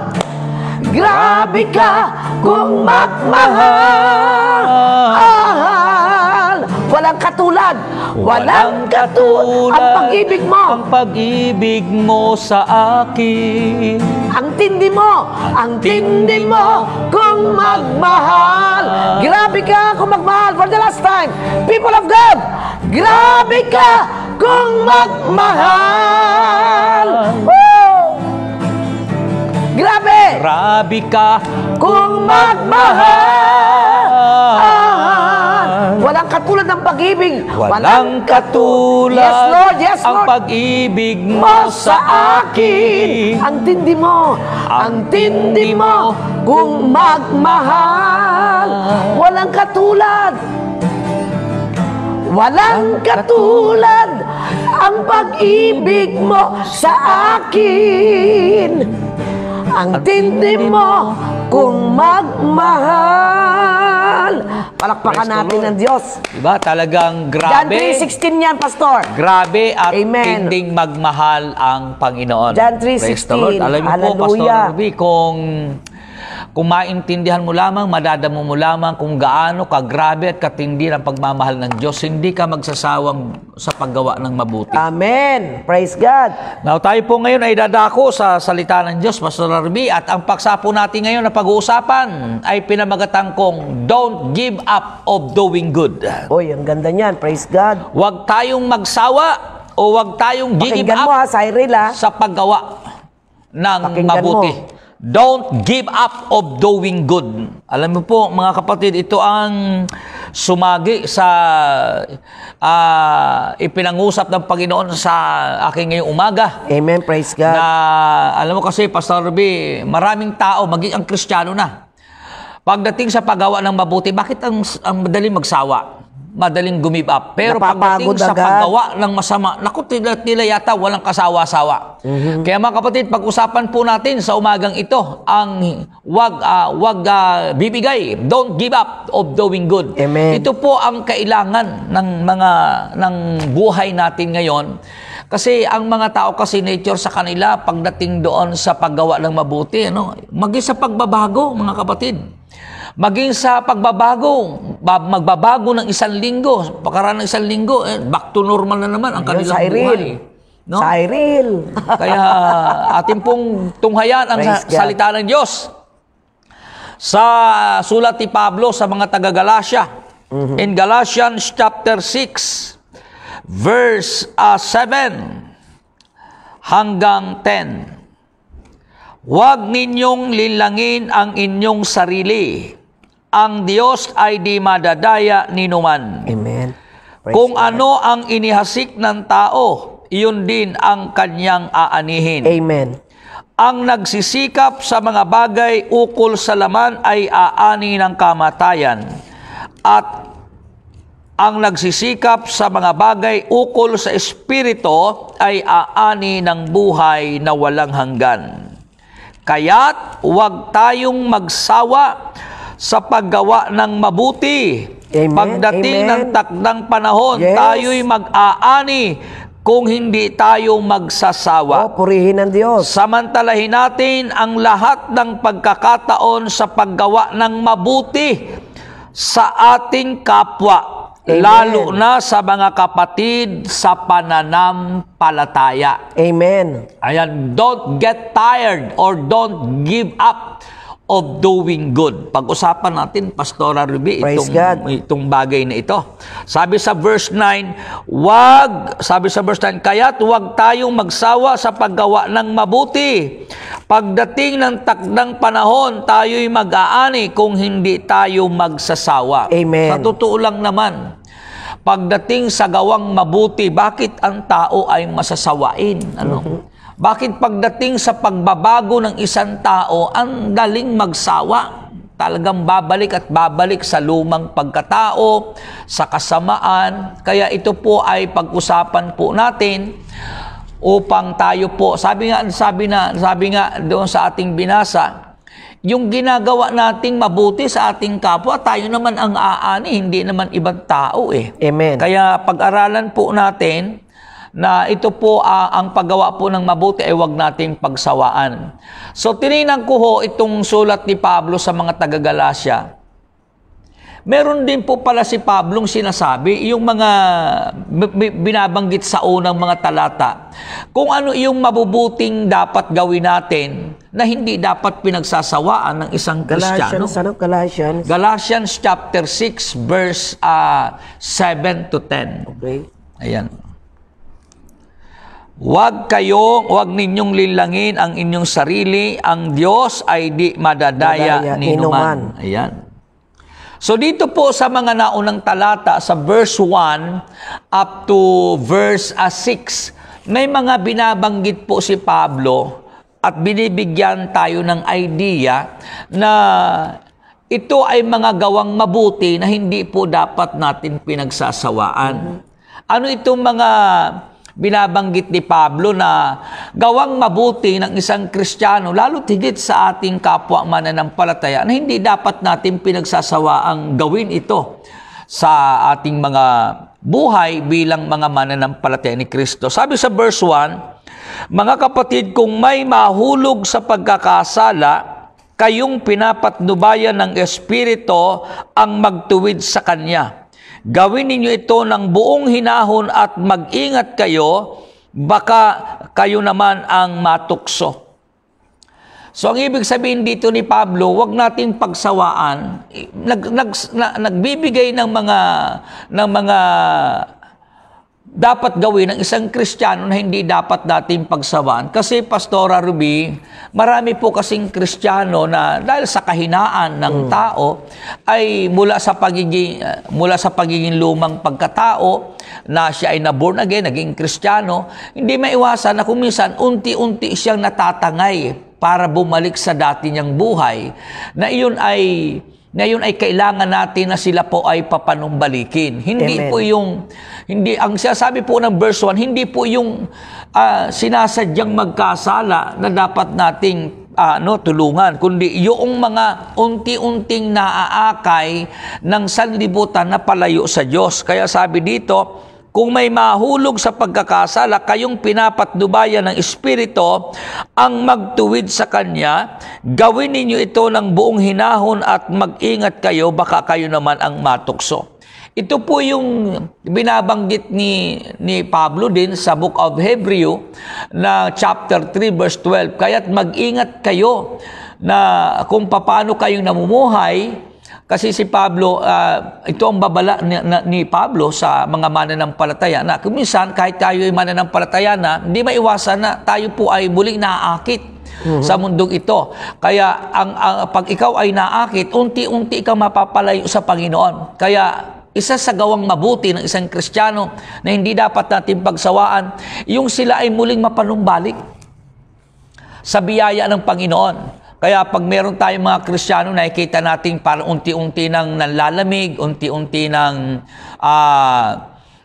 Grabe ka kung magmahal. Walang katulad. Walang katulad ang pag-ibig mo. Ang pag-ibig mo sa akin. Ang tindi mo, ang tindi mo kung magmahal. Grabe ka kung magmahal. For the last time, people of God, grabe ka kung magmahal. Woo! Grabe ka kung magmahal. Walang katulad ng pag-ibig. Walang, katulad. Yes, Lord. Yes, Lord. Ang pag-ibig mo sa akin. Ang tindi mo. Ang tindi mo kung magmahal. Ah. Walang katulad. Walang katulad ang pag-ibig mo sa akin ang tindi mo kung magmahal. Palakpakan natin Lord. ng Diyos. Diba? Talagang grabe. John 3.16 yan, Pastor. Grabe at Amen. tinding magmahal ang Panginoon. John 3:16. Praise the Lord. Alam niyo po, Pastor Hallelujah. Ruby, kung kung maintindihan mo lamang, madadamo mo lamang kung gaano kagrabe at katindi ng pagmamahal ng Diyos, hindi ka magsasawang sa paggawa ng mabuti. Amen! Praise God! Now tayo po ngayon ay dadako sa salita ng Diyos, Pastor Arby, at ang paksapo po natin ngayon na pag-uusapan ay pinamagatang kong Don't Give Up of Doing Good. Uy, ang ganda niyan. Praise God! Huwag tayong magsawa o huwag tayong give up mo, ha, Cyril, ha? sa paggawa ng Pakinggan mabuti. Mo. Don't give up of doing good. Alam mo po mga kapatid, ito ang sumagi sa uh, ipinangusap ng Panginoon sa akin ngayong umaga. Amen, praise God. Na, alam mo kasi Pastor Ruby, maraming tao maging ang Kristiyano na. Pagdating sa paggawa ng mabuti, bakit ang, ang madali magsawa? madaling give up. Pero Napapagod pagdating sa paggawa ng masama, naku, tila, tila yata walang kasawa-sawa. Mm-hmm. Kaya mga kapatid, pag-usapan po natin sa umagang ito ang wag uh, wag uh, bibigay, don't give up of doing good. Amen. Ito po ang kailangan ng mga ng buhay natin ngayon. Kasi ang mga tao kasi nature sa kanila pagdating doon sa paggawa ng mabuti, ano, maging sa pagbabago, mga kapatid. Maging sa pagbabago, magbabago ng isang linggo, pakaraan ng isang linggo, eh, back to normal na naman ang kanilang Yun, buhay. No? Cyril. Kaya atin pong tunghayan ang Praise salita ng Diyos. Sa sulat ni Pablo sa mga taga-Galatia, mm-hmm. in Galatians chapter 6, verse uh, ah, 7 hanggang 10. Huwag ninyong lilangin ang inyong sarili ang Diyos ay di madadaya ninuman. Amen. Praise Kung God. ano ang inihasik ng tao, iyon din ang kanyang aanihin. Amen. Ang nagsisikap sa mga bagay ukol sa laman ay aani ng kamatayan. At ang nagsisikap sa mga bagay ukol sa espiritu ay aani ng buhay na walang hanggan. Kaya't huwag tayong magsawa sa paggawa ng mabuti. Amen. Pagdating Amen. ng takdang panahon, yes. tayo'y mag-aani kung hindi tayo magsasawa. O, oh, purihin ang Diyos. Samantalahin natin ang lahat ng pagkakataon sa paggawa ng mabuti sa ating kapwa, Amen. lalo na sa mga kapatid sa pananampalataya. Amen. Ayan, don't get tired or don't give up of doing good. Pag-usapan natin, Pastora Ruby, itong, itong bagay na ito. Sabi sa verse 9, wag, sabi sa verse 9, kaya't wag tayong magsawa sa paggawa ng mabuti. Pagdating ng takdang panahon, tayo'y mag-aani kung hindi tayo magsasawa. Amen. Sa totoo lang naman, pagdating sa gawang mabuti, bakit ang tao ay masasawain? Ano? Mm-hmm. Bakit pagdating sa pagbabago ng isang tao, ang daling magsawa? Talagang babalik at babalik sa lumang pagkatao, sa kasamaan. Kaya ito po ay pag-usapan po natin upang tayo po, sabi nga, sabi na, sabi nga doon sa ating binasa, yung ginagawa nating mabuti sa ating kapwa, tayo naman ang aani, hindi naman ibang tao eh. Amen. Kaya pag-aralan po natin na ito po uh, ang paggawa po ng mabuti ay huwag nating pagsawaan. So tininan ko ho itong sulat ni Pablo sa mga taga galacia Meron din po pala si Pablong sinasabi, yung mga binabanggit sa unang mga talata, kung ano yung mabubuting dapat gawin natin na hindi dapat pinagsasawaan ng isang Kristiyano. Galatians, ano? Galatians? Galatians chapter 6, verse uh, ah, 7 to 10. Okay. Ayan. Huwag kayong, huwag ninyong linlangin ang inyong sarili. Ang Diyos ay di madadaya, madadaya ni numan. Ayan. So dito po sa mga naunang talata sa verse 1 up to verse 6, ah, may mga binabanggit po si Pablo at binibigyan tayo ng idea na ito ay mga gawang mabuti na hindi po dapat natin pinagsasawaan. Ano itong mga binabanggit ni Pablo na gawang mabuti ng isang Kristiyano, lalo tigit sa ating kapwa mananampalataya, na hindi dapat natin pinagsasawa ang gawin ito sa ating mga buhay bilang mga mananampalataya ni Kristo. Sabi sa verse 1, Mga kapatid, kung may mahulog sa pagkakasala, kayong pinapatnubayan ng Espiritu ang magtuwid sa Kanya Gawin ninyo ito ng buong hinahon at mag-ingat kayo, baka kayo naman ang matukso. So ang ibig sabihin dito ni Pablo, huwag nating pagsawaan. Nag, nag, na, nagbibigay ng mga ng mga dapat gawin ng isang Kristiyano na hindi dapat dating pagsawaan. Kasi Pastora Ruby, marami po kasing Kristiyano na dahil sa kahinaan ng hmm. tao ay mula sa pagiging mula sa pagiging lumang pagkatao na siya ay naborn again, naging Kristiyano, hindi maiwasan na kung minsan unti-unti siyang natatangay para bumalik sa dati niyang buhay na iyon ay ngayon ay kailangan natin na sila po ay papanumbalikin. Hindi Amen. po yung hindi ang sinasabi po ng verse 1, hindi po yung uh, sinasadyang magkasala na dapat nating ah, ano, tulungan, kundi yung mga unti-unting naaakay ng sanlibutan na palayo sa Diyos. Kaya sabi dito, kung may mahulog sa pagkakasala, kayong pinapatnubayan ng Espiritu, ang magtuwid sa Kanya, gawin ninyo ito ng buong hinahon at mag-ingat kayo, baka kayo naman ang matukso. Ito po yung binabanggit ni, ni Pablo din sa Book of Hebrew na chapter 3 verse 12. Kaya't mag-ingat kayo na kung paano kayong namumuhay kasi si Pablo, uh, ito ang babala ni, na, ni Pablo sa mga mananampalataya na kuminsan kahit tayo ay mananampalataya na, hindi maiwasan na tayo po ay muling naaakit mm-hmm. sa mundong ito. Kaya ang, ang pag ikaw ay naakit, unti-unti kang mapapalayo sa Panginoon. Kaya isa sa gawang mabuti ng isang Kristiyano na hindi dapat natin pagsawaan, yung sila ay muling mapanumbalik sa biyaya ng Panginoon. Kaya pag meron tayong mga Kristiyano, nakikita natin para unti-unti nang nanlalamig, unti-unti nang uh,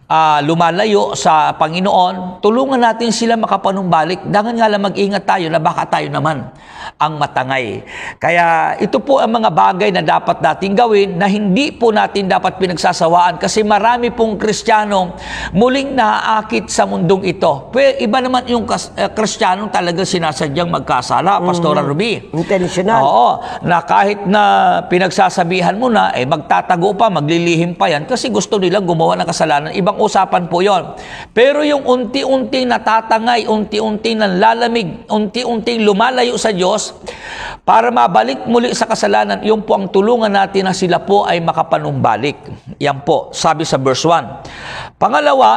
uh, lumalayo sa Panginoon, tulungan natin sila makapanumbalik. Dangan nga lang mag-ingat tayo na baka tayo naman ang matangay. Kaya ito po ang mga bagay na dapat nating gawin na hindi po natin dapat pinagsasawaan kasi marami pong Kristiyanong muling naaakit sa mundong ito. Pero iba naman yung eh, Kristiyanong talaga sinasadyang magkasala, Pastora mm. Ruby. Intentional. Oo, na kahit na pinagsasabihan mo na, eh magtatago pa, maglilihim pa yan kasi gusto nilang gumawa ng kasalanan. Ibang usapan po yon. Pero yung unti-unting natatangay, unti-unting nanlalamig, unti-unting lumalayo sa Diyos, Diyos para mabalik muli sa kasalanan, yung po ang tulungan natin na sila po ay makapanumbalik. Yan po, sabi sa verse 1. Pangalawa,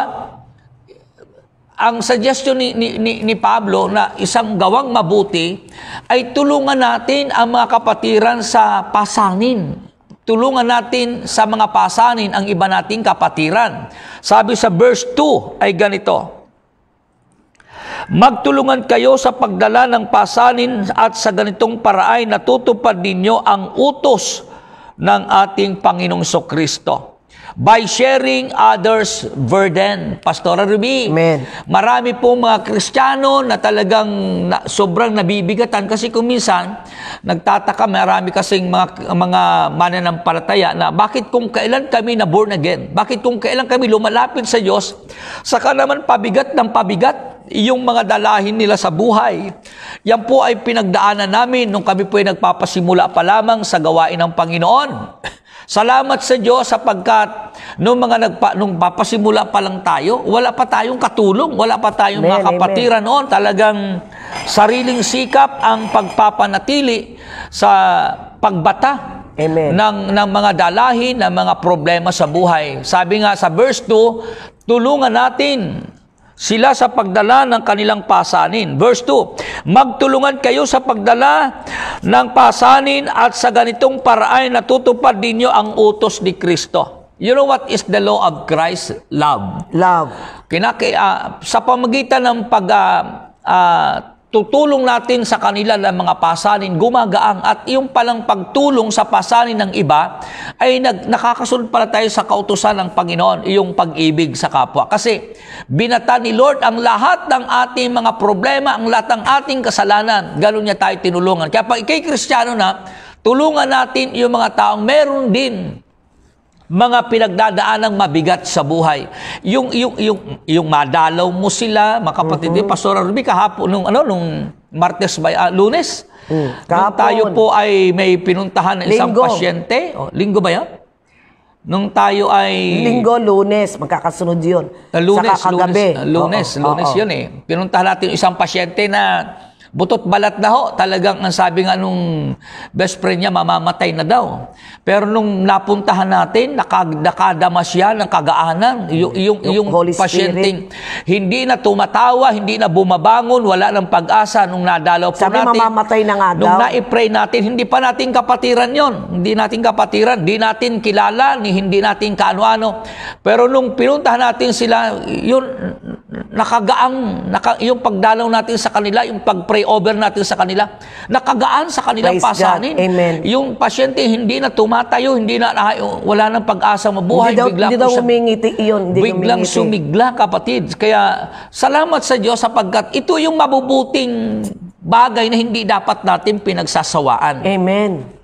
ang suggestion ni, ni, ni, ni Pablo na isang gawang mabuti ay tulungan natin ang mga kapatiran sa pasanin. Tulungan natin sa mga pasanin ang iba nating kapatiran. Sabi sa verse 2 ay ganito, Magtulungan kayo sa pagdala ng pasanin at sa ganitong paraan natutupad ninyo ang utos ng ating Panginoong Kristo. So by sharing others' burden. Pastora Ruby, Amen. marami po mga Kristiyano na talagang na, sobrang nabibigatan kasi kung minsan, nagtataka marami kasing mga, mga mananampalataya na bakit kung kailan kami na born again? Bakit kung kailan kami lumalapit sa Diyos? Saka naman pabigat ng pabigat yung mga dalahin nila sa buhay. Yan po ay pinagdaanan namin nung kami po ay nagpapasimula pa lamang sa gawain ng Panginoon. Salamat sa Diyos sapagkat nung mga nagpa, nung papasimula pa lang tayo, wala pa tayong katulong, wala pa tayong amen, kapatiran amen. noon. Talagang sariling sikap ang pagpapanatili sa pagbata amen. ng ng mga dalahin, ng mga problema sa buhay. Sabi nga sa verse 2, tulungan natin sila sa pagdala ng kanilang pasanin. Verse 2, Magtulungan kayo sa pagdala ng pasanin at sa ganitong paraan natutupad ninyo ang utos ni Kristo. You know what is the law of Christ? Love. Love. Kinaki, uh, sa pamagitan ng pag uh, uh, tutulong natin sa kanila ng mga pasanin gumagaang at yung palang pagtulong sa pasanin ng iba ay nag, nakakasunod pala tayo sa kautusan ng Panginoon, yung pag-ibig sa kapwa. Kasi binata ni Lord ang lahat ng ating mga problema, ang lahat ng ating kasalanan. Ganun niya tayo tinulungan. Kaya pag ikay Kristiyano na, tulungan natin yung mga taong meron din mga ng mabigat sa buhay. Yung yung yung yung madalaw mo sila, makapatid mm-hmm. Pastor Ruby kahapon nung ano nung Martes by uh, ah, Lunes. Mm, Nung tayo po ay may pinuntahan ng isang linggo. pasyente. Oh, linggo ba 'yan? Nung tayo ay... Linggo, lunes. Magkakasunod yun. Ah, lunes, Saka kagabi. Lunes, ah, lunes, oh, lunes oh, yun eh. Pinuntahan natin isang pasyente na Butot balat na ho. Talagang ang sabi nga nung best friend niya, mamamatay na daw. Pero nung napuntahan natin, nakag, nakadamas yan ng kagaanan. Yung, mm. yung, yung, yung Holy hindi na tumatawa, hindi na bumabangon, wala ng pag-asa nung nadalaw po sabi, natin. Sabi mamamatay na nga daw. Nung naipray natin, hindi pa natin kapatiran yon Hindi natin kapatiran, hindi natin kilala, hindi natin kaano-ano. Pero nung pinuntahan natin sila, yun, nakagaang, naka, yung pagdalaw natin sa kanila, yung pagpray over natin sa kanila. Nakagaan sa kanilang Praise pasanin. Amen. Yung pasyente hindi na tumatayo, hindi na wala nang pag-asa mabuhay. Hindi daw, bigla hindi daw umingiti iyon. Hindi biglang umingiti. sumigla, kapatid. Kaya salamat sa Diyos sapagkat ito yung mabubuting bagay na hindi dapat natin pinagsasawaan. Amen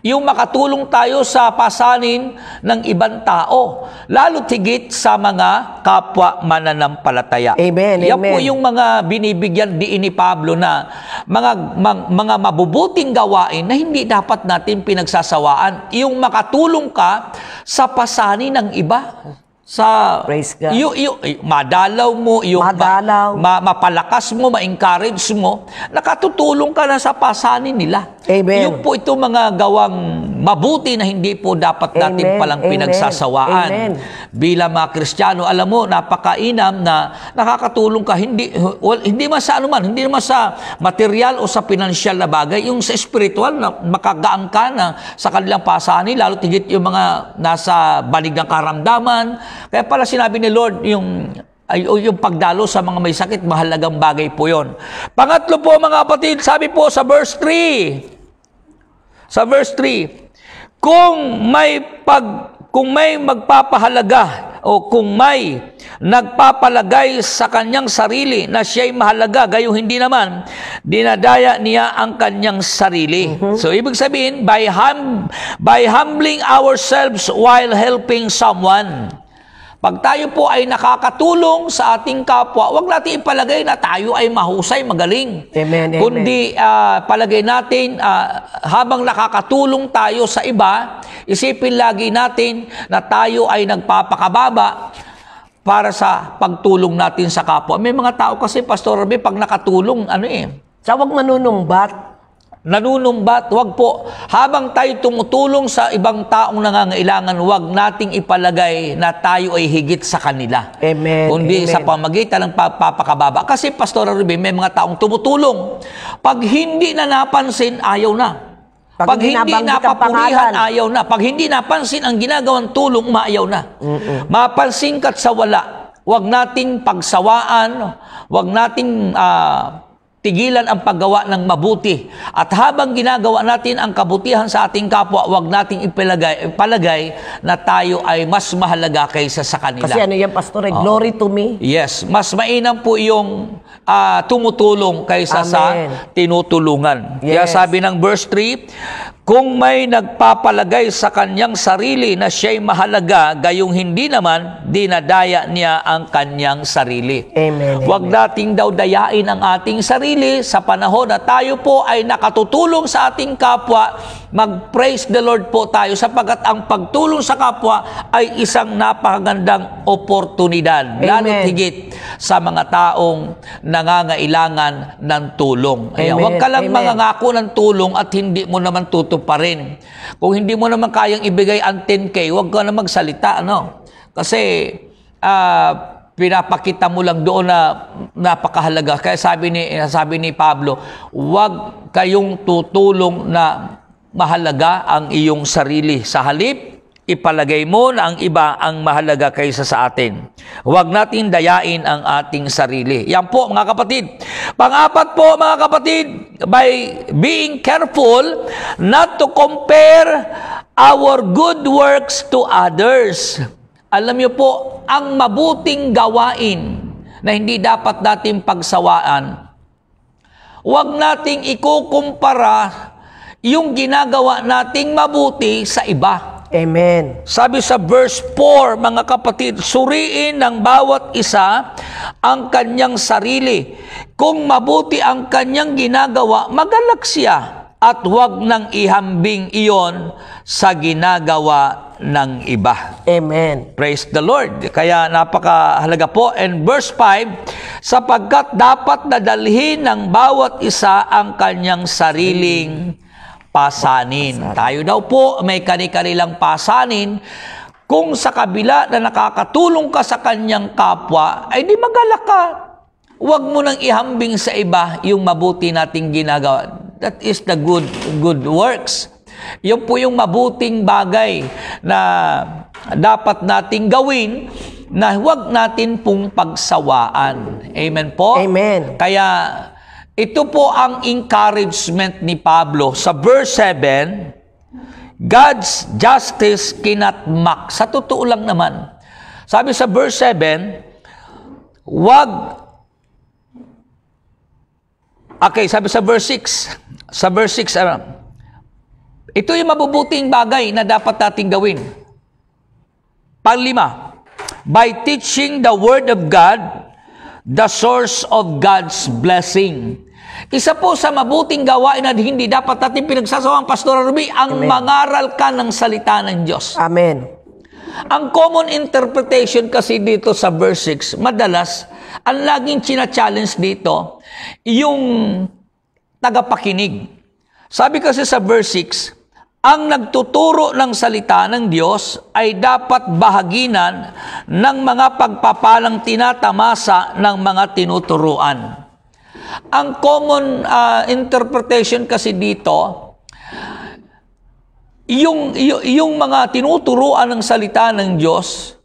yung makatulong tayo sa pasanin ng ibang tao, lalo tigit sa mga kapwa mananampalataya. Amen, Yan amen. po yung mga binibigyan diin ni Pablo na mga, mga, mga mabubuting gawain na hindi dapat natin pinagsasawaan. Yung makatulong ka sa pasanin ng iba sa Praise God. Yung, yung, madalaw mo, yung madalaw. Ma, ma, mapalakas mo, ma-encourage mo, nakatutulong ka na sa pasanin nila. Amen. Yung po ito mga gawang mabuti na hindi po dapat Amen. natin palang Amen. pinagsasawaan. Amen. Bilang mga Kristiyano, alam mo, napakainam na nakakatulong ka, hindi, well, hindi man sa anuman, hindi man sa material o sa pinansyal na bagay, yung sa spiritual, na makagaang ka na sa kanilang pasanin, lalo tigit yung mga nasa balig ng karamdaman, kaya pala sinabi ni Lord yung ay yung pagdalo sa mga may sakit, mahalagang bagay po yon. Pangatlo po mga kapatid, sabi po sa verse 3. Sa verse 3, kung may pag kung may magpapahalaga o kung may nagpapalagay sa kanyang sarili na siya'y mahalaga, gayo hindi naman, dinadaya niya ang kanyang sarili. Mm-hmm. So, ibig sabihin, by, hum- by humbling ourselves while helping someone, pag tayo po ay nakakatulong sa ating kapwa, wag natin ipalagay na tayo ay mahusay, magaling. Amen, Kundi Uh, palagay natin, uh, habang nakakatulong tayo sa iba, isipin lagi natin na tayo ay nagpapakababa para sa pagtulong natin sa kapwa. May mga tao kasi, Pastor Rabi, pag nakatulong, ano eh? Sa wag manunumbat, nanunumbat, wag po. Habang tayo tumutulong sa ibang taong nangangailangan, wag nating ipalagay na tayo ay higit sa kanila. Amen. Kundi Amen. sa pamagitan ng papakababa. Kasi Pastor Ruby, may mga taong tumutulong. Pag hindi na napansin, ayaw na. Pag, Pag hindi napapurihan, ayaw na. Pag hindi napansin ang ginagawang tulong, maayaw na. Mm-mm. Mapansin ka't sa wala, wag nating pagsawaan, wag nating uh, tigilan ang paggawa ng mabuti. At habang ginagawa natin ang kabutihan sa ating kapwa, wag nating ipalagay, ipalagay na tayo ay mas mahalaga kaysa sa kanila. Kasi ano yan, Pastor, eh, oh. glory to me. Yes, mas mainam po yung uh, tumutulong kaysa Amen. sa tinutulungan. Yes. Kaya sabi ng verse 3, kung may nagpapalagay sa kanyang sarili na siya'y mahalaga, gayong hindi naman, dinadaya niya ang kanyang sarili. Amen. Huwag nating daw dayain ang ating sarili sa panahon na tayo po ay nakatutulong sa ating kapwa Mag-praise the Lord po tayo sapagkat ang pagtulong sa kapwa ay isang napakagandang oportunidad. Lalo Lalo't higit sa mga taong nangangailangan ng tulong. Ayan, Amen. huwag ka lang Amen. mangangako ng tulong at hindi mo naman tutuparin. Kung hindi mo naman kayang ibigay ang 10K, huwag ka na magsalita. Ano? Kasi uh, pinapakita mo lang doon na napakahalaga. Kaya sabi ni sabi ni Pablo, huwag kayong tutulong na mahalaga ang iyong sarili. Sa halip, ipalagay mo na ang iba ang mahalaga kaysa sa atin. Huwag natin dayain ang ating sarili. Yan po mga kapatid. Pangapat po mga kapatid, by being careful not to compare our good works to others. Alam niyo po, ang mabuting gawain na hindi dapat natin pagsawaan, huwag nating ikukumpara yung ginagawa nating mabuti sa iba. Amen. Sabi sa verse 4, mga kapatid, suriin ng bawat isa ang kanyang sarili. Kung mabuti ang kanyang ginagawa, magalak siya at huwag nang ihambing iyon sa ginagawa ng iba. Amen. Praise the Lord. Kaya napakahalaga po. And verse 5, sapagkat dapat nadalhin ng bawat isa ang kanyang sariling pasanin. Tayo daw po may kani-kanilang pasanin. Kung sa kabila na nakakatulong ka sa kanyang kapwa, ay di magalak ka. Huwag mo nang ihambing sa iba yung mabuti nating ginagawa. That is the good good works. Yun po yung mabuting bagay na dapat nating gawin na huwag natin pong pagsawaan. Amen po? Amen. Kaya ito po ang encouragement ni Pablo sa verse 7, God's justice cannot mock. Sa totoo lang naman, sabi sa verse 7, wag Okay, sabi sa verse 6, sa verse 6, ano, ito yung mabubuting bagay na dapat nating gawin. Panglima, by teaching the Word of God the source of God's blessing. Isa po sa mabuting gawain at hindi dapat natin pinagsasawang, Pastor Ruby, ang Amen. mangaral ka ng salita ng Diyos. Amen. Ang common interpretation kasi dito sa verse 6, madalas, ang laging china-challenge dito, yung tagapakinig. Sabi kasi sa verse 6, ang nagtuturo ng salita ng Diyos ay dapat bahaginan ng mga pagpapalang tinatamasa ng mga tinuturuan. Ang common uh, interpretation kasi dito, yung, yung mga tinuturuan ng salita ng Diyos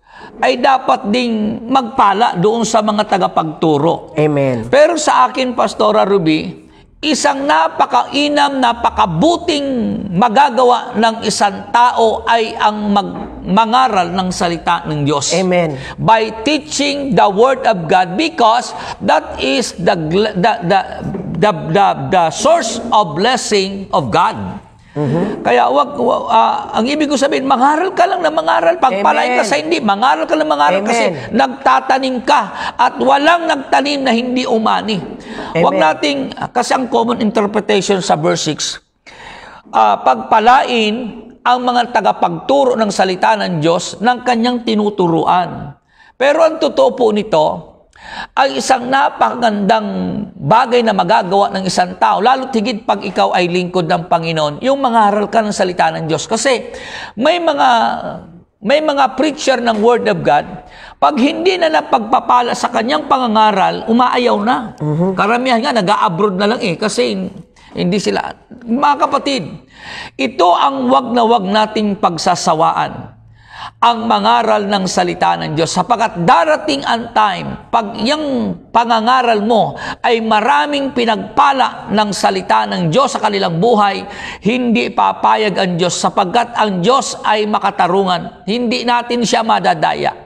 ay dapat ding magpala doon sa mga tagapagturo. Amen. Pero sa akin, Pastora Ruby, isang napakainam, napakabuting magagawa ng isang tao ay ang mag mangaral ng salita ng Diyos. Amen. By teaching the Word of God because that is the, the, the, the, the, the source of blessing of God. Mm-hmm. Kaya wag, wag uh, ah, ang ibig ko sabihin, mangaral ka lang na mangaral. Pagpalain ka sa hindi, mangaral ka lang mangaral Amen. kasi nagtatanim ka at walang nagtanim na hindi umani. Amen. Wag nating, kasi ang common interpretation sa verse 6, uh, ah, pagpalain ang mga tagapagturo ng salita ng Diyos ng kanyang tinuturuan. Pero ang totoo po nito, ang isang napakagandang bagay na magagawa ng isang tao, lalo't higit pag ikaw ay lingkod ng Panginoon, yung mangaral ka ng salita ng Diyos. Kasi may mga may mga preacher ng Word of God, pag hindi na napagpapala sa kanyang pangangaral, umaayaw na. Uh-huh. Karamihan nga, nag abroad na lang eh, kasi hindi sila. Mga kapatid, ito ang wag na wag nating pagsasawaan ang mangaral ng salita ng Diyos. Sapagat darating ang time, pag yung pangangaral mo ay maraming pinagpala ng salita ng Diyos sa kanilang buhay, hindi papayag ang Diyos sapagkat ang Diyos ay makatarungan. Hindi natin siya madadaya.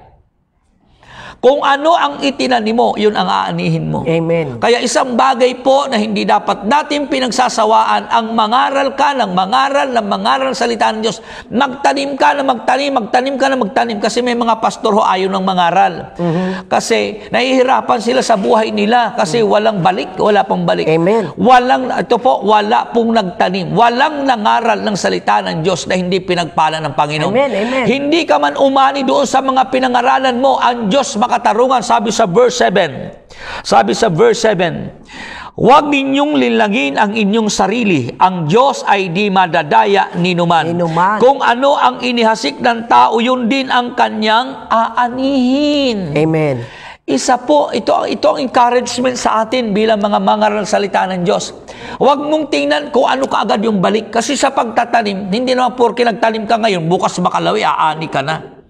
Kung ano ang itinanim mo, yun ang aanihin mo. Amen. Kaya isang bagay po na hindi dapat natin pinagsasawaan, ang mangaral ka ng mangaral ng mangaral salita ng Diyos. Magtanim ka na magtanim, magtanim ka na magtanim. Kasi may mga pastor ho ayaw ng mangaral. Mm-hmm. Kasi nahihirapan sila sa buhay nila kasi mm-hmm. walang balik, wala pang balik. Amen. Walang, ito po, wala pong nagtanim. Walang nangaral ng salita ng Diyos na hindi pinagpala ng Panginoon. Amen, amen. Hindi ka man umani doon sa mga pinangaralan mo, ang Diyos mag katarungan, sabi sa verse 7. Sabi sa verse 7, Huwag ninyong linlangin ang inyong sarili. Ang Diyos ay di madadaya ninuman. ninuman. Kung ano ang inihasik ng tao, yun din ang kanyang aanihin. Amen. Isa po, ito, ito ang encouragement sa atin bilang mga mangaral salita ng Diyos. Huwag mong tingnan kung ano kaagad yung balik. Kasi sa pagtatanim, hindi naman porke nagtanim ka ngayon, bukas makalawi, aani ka na.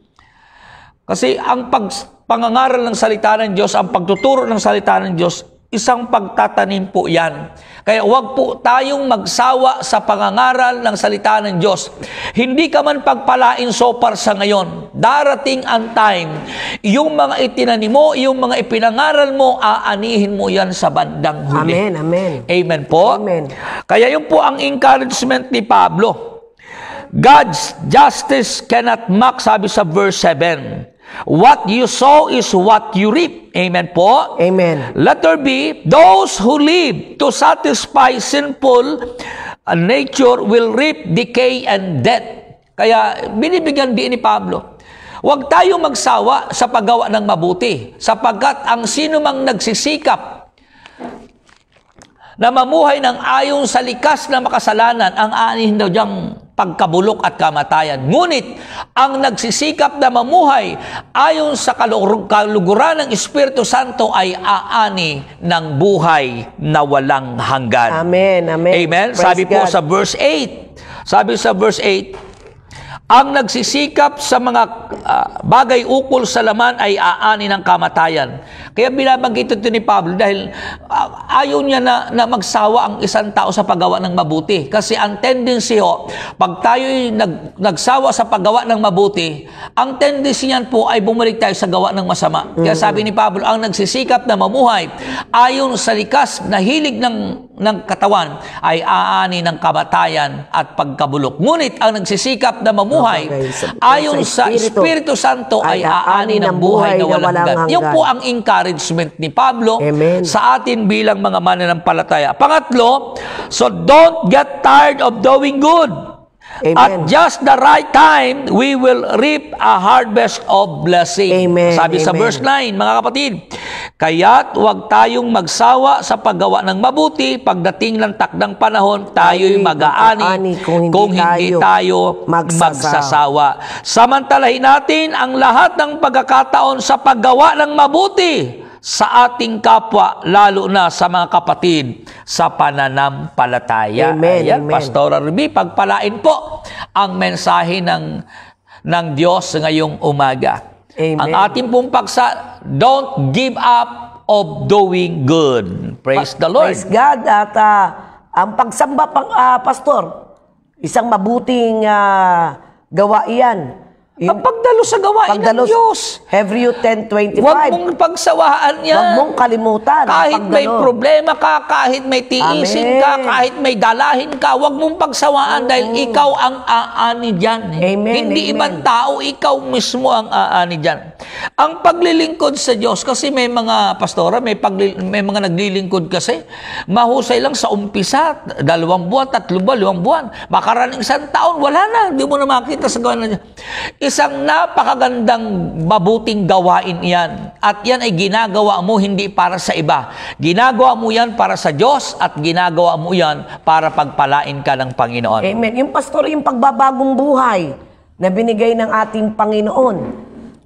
Kasi ang pag pangangaral ng salita ng Diyos, ang pagtuturo ng salita ng Diyos, isang pagtatanim po yan. Kaya huwag po tayong magsawa sa pangangaral ng salita ng Diyos. Hindi ka man pagpalain so far sa ngayon. Darating ang time, yung mga itinanim mo, yung mga ipinangaral mo, aanihin mo yan sa bandang huli. Amen, amen. Amen po. Amen. Kaya yun po ang encouragement ni Pablo. God's justice cannot mock, sabi sa verse 7. What you sow is what you reap. Amen po? Amen. Letter B, those who live to satisfy sinful uh, nature will reap decay and death. Kaya binibigyan din ni Pablo. Huwag tayong magsawa sa paggawa ng mabuti, sapagkat ang sino mang nagsisikap na mamuhay ng ayon sa likas na makasalanan, ang aanin daw diyang pagkabulok at kamatayan. Ngunit, ang nagsisikap na mamuhay ayon sa kaluguran ng Espiritu Santo ay aani ng buhay na walang hanggan. Amen. Amen. Amen. Praise sabi God. po sa verse 8, sabi sa verse 8, ang nagsisikap sa mga uh, bagay ukol sa laman ay aani ng kamatayan. Kaya binabanggit ito ni Pablo dahil uh, ayaw niya na, na magsawa ang isang tao sa paggawa ng mabuti. Kasi ang tendency ho, pag tayo nag, nagsawa sa paggawa ng mabuti, ang tendency niyan po ay bumalik tayo sa gawa ng masama. Kaya mm. sabi ni Pablo, ang nagsisikap na mamuhay ayon sa likas na hilig ng ng katawan ay aani ng kamatayan at pagkabulok. Ngunit ang nagsisikap na mamuhay okay, ayon sa Espiritu, Espiritu Santo ay aani ng buhay na walang hanggan. Yan po ang encouragement ni Pablo Amen. sa atin bilang mga mananampalataya. Pangatlo, so don't get tired of doing good. Amen. At just the right time, we will reap a harvest of blessing. Amen. Sabi Amen. sa verse 9, mga kapatid, Kaya't huwag tayong magsawa sa paggawa ng mabuti. Pagdating ng takdang panahon, tayo'y mag-aani kung hindi, kung hindi tayo, tayo magsasawa. magsasawa. Samantalahin natin ang lahat ng pagkakataon sa paggawa ng mabuti sa ating kapwa, lalo na sa mga kapatid sa pananampalataya. Amen, Ayan, amen. Pastor Arby, pagpalain po ang mensahe ng, ng Diyos ngayong umaga. Amen. Ang ating pong don't give up of doing good. Praise pa- the Lord. Praise God. At uh, ang pagsamba, pang, uh, Pastor, isang mabuting uh, gawa iyan In, Pagdalo sa gawain pagdalo, ng Diyos. Hebrew 10.25. Huwag mong pagsawaan yan. Huwag mong kalimutan. Kahit may problema ka, kahit may tiisin Amen. ka, kahit may dalahin ka, huwag mong pagsawaan mm. dahil ikaw ang aani diyan. Amen. Hindi Amen. ibang tao, ikaw mismo ang aani diyan. Ang paglilingkod sa Diyos, kasi may mga pastora, may, paglil, may mga naglilingkod kasi, mahusay lang sa umpisa, dalawang buwan, tatlo buwan, limang buwan, makaraning isang taon, wala na, hindi mo na makita sa gawain ng Diyos Isang napakagandang mabuting gawain iyan. At yan ay ginagawa mo hindi para sa iba. Ginagawa mo yan para sa Diyos at ginagawa mo yan para pagpalain ka ng Panginoon. Amen. Yung pastor, yung pagbabagong buhay na binigay ng ating Panginoon,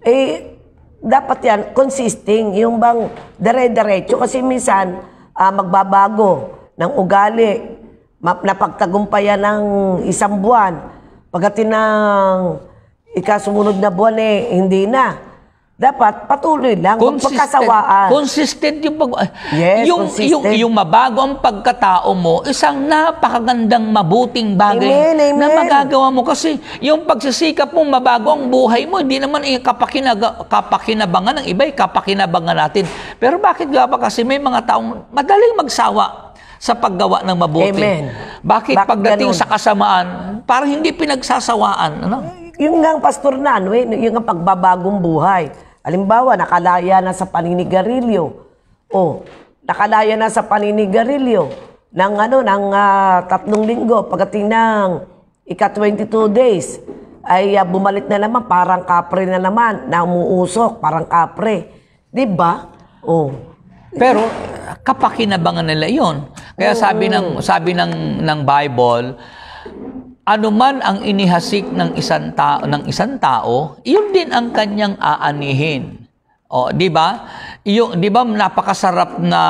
eh, dapat yan, consisting, yung bang dere-derecho. Kasi minsan, uh, magbabago ng ugali, napagtagumpayan ng isang buwan, pagdating ng ikasunod na buwan eh, hindi na. Dapat patuloy lang, huwag pagkasawaan. Consistent yung pag... Yes, yung, consistent. Yung, yung mabago ang pagkatao mo, isang napakagandang mabuting bagay amen, amen. na magagawa mo. Kasi yung pagsisikap mo, mabago ang buhay mo. Hindi naman eh, kapakinaga, kapakinabangan ng iba, eh, kapakinabangan natin. Pero bakit nga ba kasi may mga taong madaling magsawa sa paggawa ng mabuti. Amen. Bakit, bakit pagdating ganun? sa kasamaan, parang hindi pinagsasawaan. Ano? Yung nga pastor na, ano, eh, yung nga pagbabagong buhay. Halimbawa, nakalaya na sa paninigarilyo. O, oh, nakalaya na sa paninigarilyo ng ano ng uh, tatlong linggo pagdating ng ika-22 days ay uh, bumalik na naman parang kapre na naman na umuusok parang kapre 'di ba oh pero kapakinabangan nila 'yon kaya sabi ng sabi ng ng Bible anuman ang inihasik ng isang tao ng isang tao, iyon din ang kanyang aanihin. O, di ba? Yung, di ba napakasarap na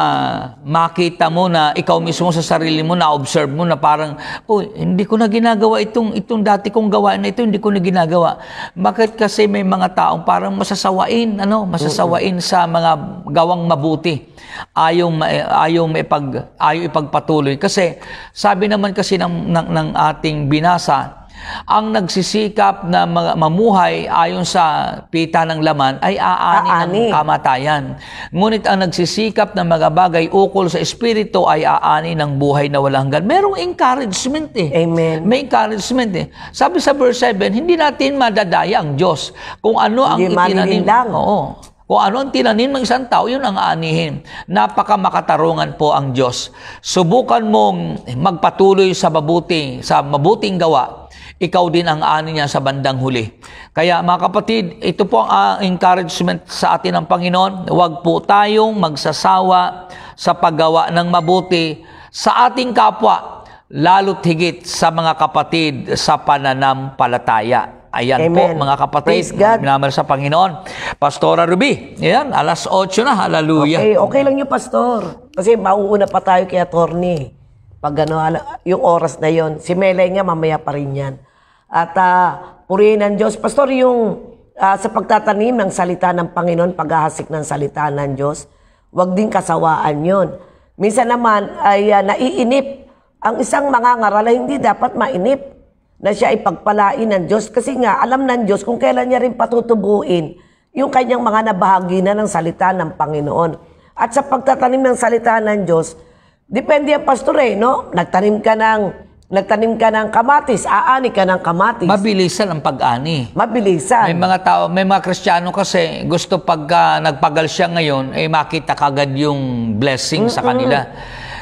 makita mo na ikaw mismo sa sarili mo, na-observe mo na parang, oh, hindi ko na ginagawa itong, itong dati kong gawain na ito, hindi ko na ginagawa. Bakit kasi may mga taong parang masasawain, ano, masasawain sa mga gawang mabuti. Ayaw, ayaw, ipag, ayaw ipagpatuloy. Kasi sabi naman kasi ng, ng, ng ating binasa, ang nagsisikap na mamuhay ayon sa pita ng laman ay aani, aani. ng kamatayan. Ngunit ang nagsisikap na mga ukol sa Espiritu ay aani ng buhay na walang hanggan. Merong encouragement eh. Amen. May encouragement eh. Sabi sa verse 7, hindi natin madadaya ang Diyos kung ano ang hindi itinanim. Hindi lang. Oo. Kung ano ang tinanim ng isang tao, yun ang aanihin. Napaka makatarungan po ang Diyos. Subukan mong magpatuloy sa mabuti, sa mabuting gawa. Ikaw din ang ani niya sa bandang huli. Kaya mga kapatid, ito po ang ah, encouragement sa atin ng Panginoon. Huwag po tayong magsasawa sa paggawa ng mabuti sa ating kapwa, lalo't higit sa mga kapatid sa pananampalataya. Ayan Amen. po mga kapatid, minamahal sa Panginoon. Pastora Ruby, ayan, alas 8 na, hallelujah. Okay, okay lang yung pastor. Kasi mauuna pa tayo kay attorney. Pag ano, yung oras na yon si Melay nga mamaya pa rin yan. At uh, purihin ng Diyos. Pastor, yung uh, sa pagtatanim ng salita ng Panginoon, paghahasik ng salita ng Diyos, wag din kasawaan yon. Minsan naman ay uh, naiinip. Ang isang mga ngaral hindi dapat mainip na siya ay pagpalain ng Diyos kasi nga alam ng Diyos kung kailan niya rin patutubuin yung kanyang mga nabahagi na ng salita ng Panginoon. At sa pagtatanim ng salita ng Diyos, depende ang pastor eh, no? Nagtanim ka ng nagtanim ka ng kamatis, aani ka ng kamatis. Mabilisan ang pag-ani. Mabilisan. May mga tao, may mga Kristiyano kasi gusto pagka ah, nagpagal siya ngayon, eh makita kagad yung blessing Mm-mm. sa kanila.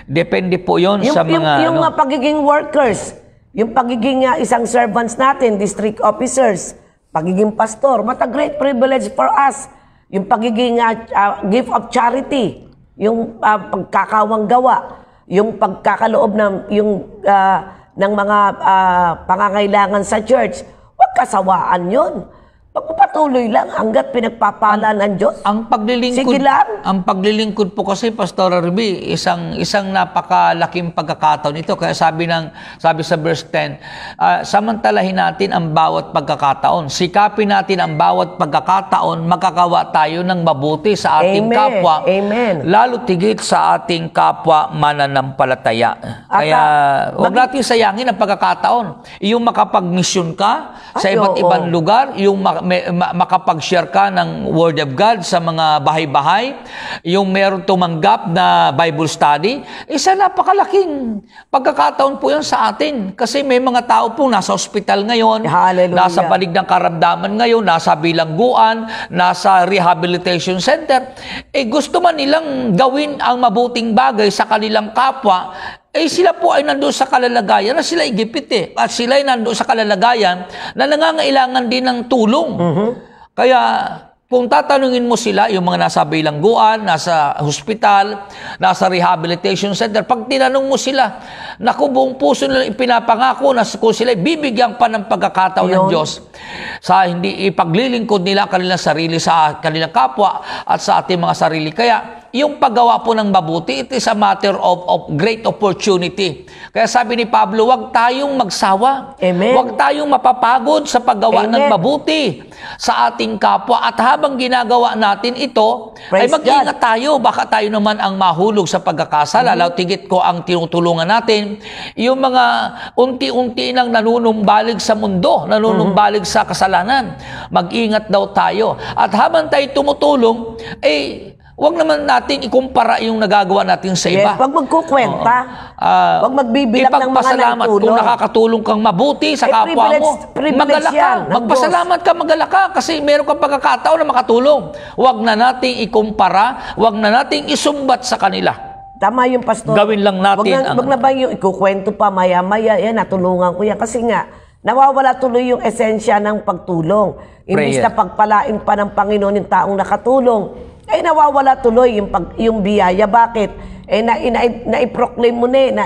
Depende po 'yon sa mga yung, yung ano, mga pagiging workers. Yung pagiging uh, isang servants natin, district officers, pagiging pastor, what a great privilege for us. Yung pagiging uh, uh, gift of charity, yung uh, pagkakawang gawa, yung pagkakaloob ng yung uh, ng mga uh, pangangailangan sa church, wag kasawaan 'yon. Pagpapatuloy lang hanggat pinagpapala ng Diyos. Ang paglilingkod, Sige lang. Ang paglilingkod po kasi, Pastor Ruby, isang, isang napakalaking pagkakataon ito. Kaya sabi, ng, sabi sa verse 10, uh, ah, samantalahin natin ang bawat pagkakataon. Sikapin natin ang bawat pagkakataon, magkakawa tayo ng mabuti sa ating Amen. kapwa. Amen. Lalo tigit sa ating kapwa mananampalataya. At, Kaya ah, huwag natin sayangin ang pagkakataon. Yung makapag-mission ka Ay, sa iba't oo. ibang lugar, yung may, makapag-share ka ng Word of God sa mga bahay-bahay, yung meron tumanggap na Bible study, isa napakalaking pagkakataon po yun sa atin. Kasi may mga tao po nasa ospital ngayon, Hallelujah. nasa panig ng karamdaman ngayon, nasa bilangguan, nasa rehabilitation center. Eh gusto man nilang gawin ang mabuting bagay sa kanilang kapwa, eh sila po ay nandoon sa kalalagayan na sila igipit eh. At sila ay nandoon sa kalalagayan na nangangailangan din ng tulong. Uh-huh. Kaya kung tatanungin mo sila, yung mga nasa bilangguan, nasa hospital, nasa rehabilitation center, pag tinanong mo sila, naku buong puso nila ipinapangako na kung sila bibigyan pa ng pagkakataon ng Diyos sa hindi ipaglilingkod nila kanilang sarili sa kanilang kapwa at sa ating mga sarili. Kaya yung paggawa po ng mabuti, it is a matter of, of great opportunity. Kaya sabi ni Pablo, huwag tayong magsawa. Amen. Huwag tayong mapapagod sa paggawa Amen. ng mabuti sa ating kapwa. At habang ginagawa natin ito, Praise ay mag-ingat tayo. Baka tayo naman ang mahulog sa pagkakasala. Mm-hmm. tigit ko ang tinutulungan natin. Yung mga unti-unti nang nanunumbalig sa mundo, nanunumbalig mm-hmm. sa kasalanan. Mag-ingat daw tayo. At habang tayo tumutulong, eh, Huwag naman natin ikumpara yung nagagawa natin sa iba. Yes, huwag magkukwenta. Uh, ah, uh, huwag magbibilang ng mga nagtulong. Kung nakakatulong kang mabuti sa eh, kapwa mo, privilege ka. Magpasalamat ka, magalak ka. Kasi meron kang pagkakataon na makatulong. Huwag na nating ikumpara. Huwag na nating isumbat sa kanila. Tama yung pastor. Gawin lang natin. Huwag na, ang, na ba yung ikukwento pa maya-maya, yan, natulungan ko yan. Kasi nga, nawawala tuloy yung esensya ng pagtulong. Imbis na pagpalain pa ng Panginoon yung taong nakatulong, eh nawawala tuloy yung, pag, yung biyaya. Bakit? Eh na, na, na, na-proclaim mo na eh, na,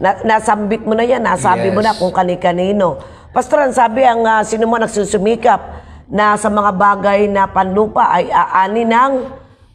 na, nasambit mo na yan, nasabi yes. mo na kung kani-kanino. Pastoran, sabi ang uh, sino mo nagsusumikap na sa mga bagay na panlupa ay aani ng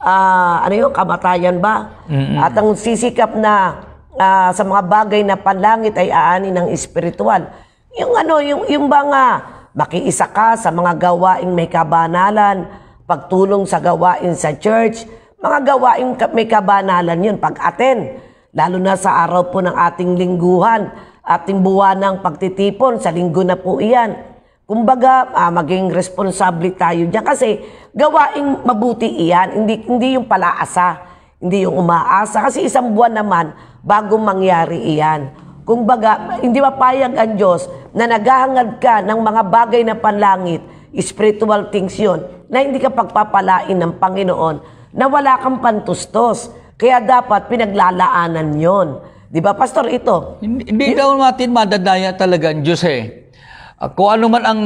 uh, ano yung kamatayan ba? Mm-mm. At ang sisikap na uh, sa mga bagay na panlangit ay aani ng espiritual. Yung ano, yung, yung banga, makiisa ka sa mga gawaing may kabanalan, pagtulong sa gawain sa church, mga gawain may kabanalan yun pag-attend. Lalo na sa araw po ng ating lingguhan, ating buwan ng pagtitipon, sa linggo na po iyan. Kumbaga, ah, maging responsable tayo dyan kasi gawain mabuti iyan, hindi, hindi yung palaasa, hindi yung umaasa. Kasi isang buwan naman bago mangyari iyan. Kumbaga, hindi mapayag ang Diyos na naghahangad ka ng mga bagay na panlangit, spiritual things yon na hindi ka pagpapalain ng Panginoon na wala kang pantustos. Kaya dapat pinaglalaanan yon. Di ba, Pastor, ito? Hindi, daw natin madadaya talaga ang Diyos eh. Uh, kung ano man ang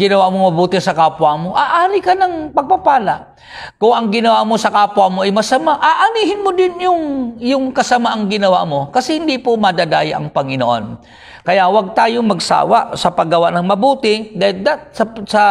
ginawa mo mabuti sa kapwa mo, aani ka ng pagpapala. Kung ang ginawa mo sa kapwa mo ay masama, aanihin mo din yung, yung kasamaang ginawa mo kasi hindi po madadaya ang Panginoon. Kaya wag tayong magsawa sa paggawa ng mabuti dahil that, sa, sa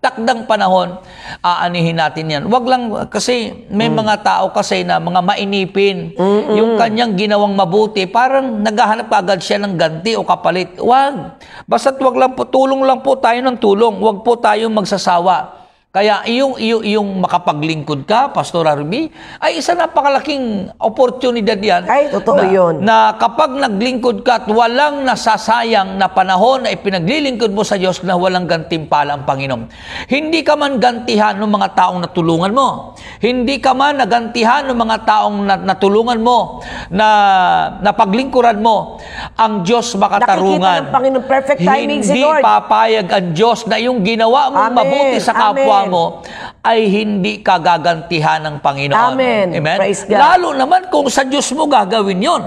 takdang panahon, aanihin natin yan. Wag lang, uh, kasi may mm. mga tao kasi na mga mainipin, Mm-mm. yung kanyang ginawang mabuti, parang naghahanap agad siya ng ganti o kapalit. Wag. Basta't wag lang po, tulong lang po tayo ng tulong. Wag po tayo magsasawa. Kaya iyong, iyong, iyong makapaglingkod ka, Pastor Arby, ay isa napakalaking oportunidad yan. Ay, totoo na, yun. Na kapag naglingkod ka at walang nasasayang na panahon na ipinaglilingkod mo sa Diyos na walang gantimpala ang Panginoon. Hindi ka man gantihan ng mga taong natulungan mo. Hindi ka man nagantihan ng mga taong natulungan mo, na napaglingkuran mo. Ang Diyos makatarungan. Nakikita ng Panginoon, perfect timing si Lord. Hindi papayag ang Diyos na yung ginawa mo mabuti sa kapwa mo ay hindi kagagantihan ng Panginoon. Amen. Amen? Praise God. Lalo naman kung sa Diyos mo gagawin yon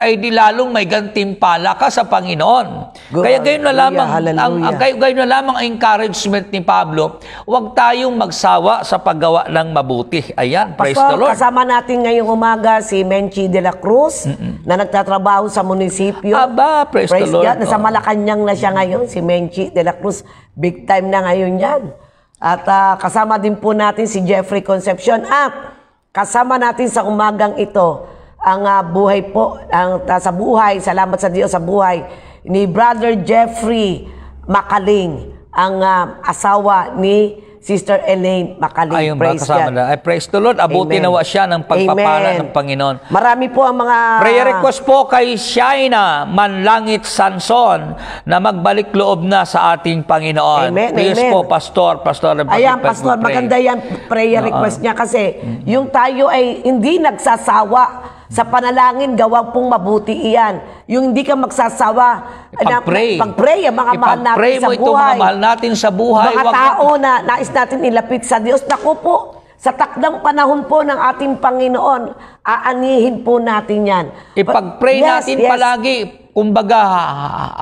ay di lalong may gantimpala ka sa Panginoon. Good. Kaya gayon na lamang Hallelujah. ang, ang ah, gayon, gayon na lamang ang encouragement ni Pablo, huwag tayong magsawa sa paggawa ng mabuti. Ayan, Pastor, praise the Lord. Kasama natin ngayong umaga si Menchi de la Cruz Mm-mm. na nagtatrabaho sa munisipyo. Aba, praise, praise the Lord. God. Nasa oh. Malacanang na siya ngayon si Menchi de la Cruz. Big time na ngayon yan. At uh, kasama din po natin si Jeffrey Concepcion at kasama natin sa umagang ito ang uh, buhay po, ang uh, sa buhay, salamat sa Diyos sa buhay ni Brother Jeffrey Makaling, ang uh, asawa ni Sister Elaine Makaling. Ayun ba, praise kasama God. na. I praise the Lord. Abuti Amen. nawa siya ng pagpapala Amen. ng Panginoon. Marami po ang mga... Prayer request po kay Shaina Manlangit Sanson na magbalik loob na sa ating Panginoon. Amen. Please Amen. po, Pastor. Pastor, Ayan, Pastor, maganda yan prayer request uh -huh. niya kasi mm-hmm. yung tayo ay hindi nagsasawa sa panalangin, gawang pong mabuti iyan. Yung hindi ka magsasawa. Pag-pray. Pag-pray ang mga mahal natin sa buhay. Ipag-pray mo itong mga mahal natin sa buhay. Mga tao na nais natin ilapit sa Diyos. Naku po, sa takdang panahon po ng ating Panginoon, aanihin po natin yan. Ipag-pray yes, natin yes. palagi kumbaga,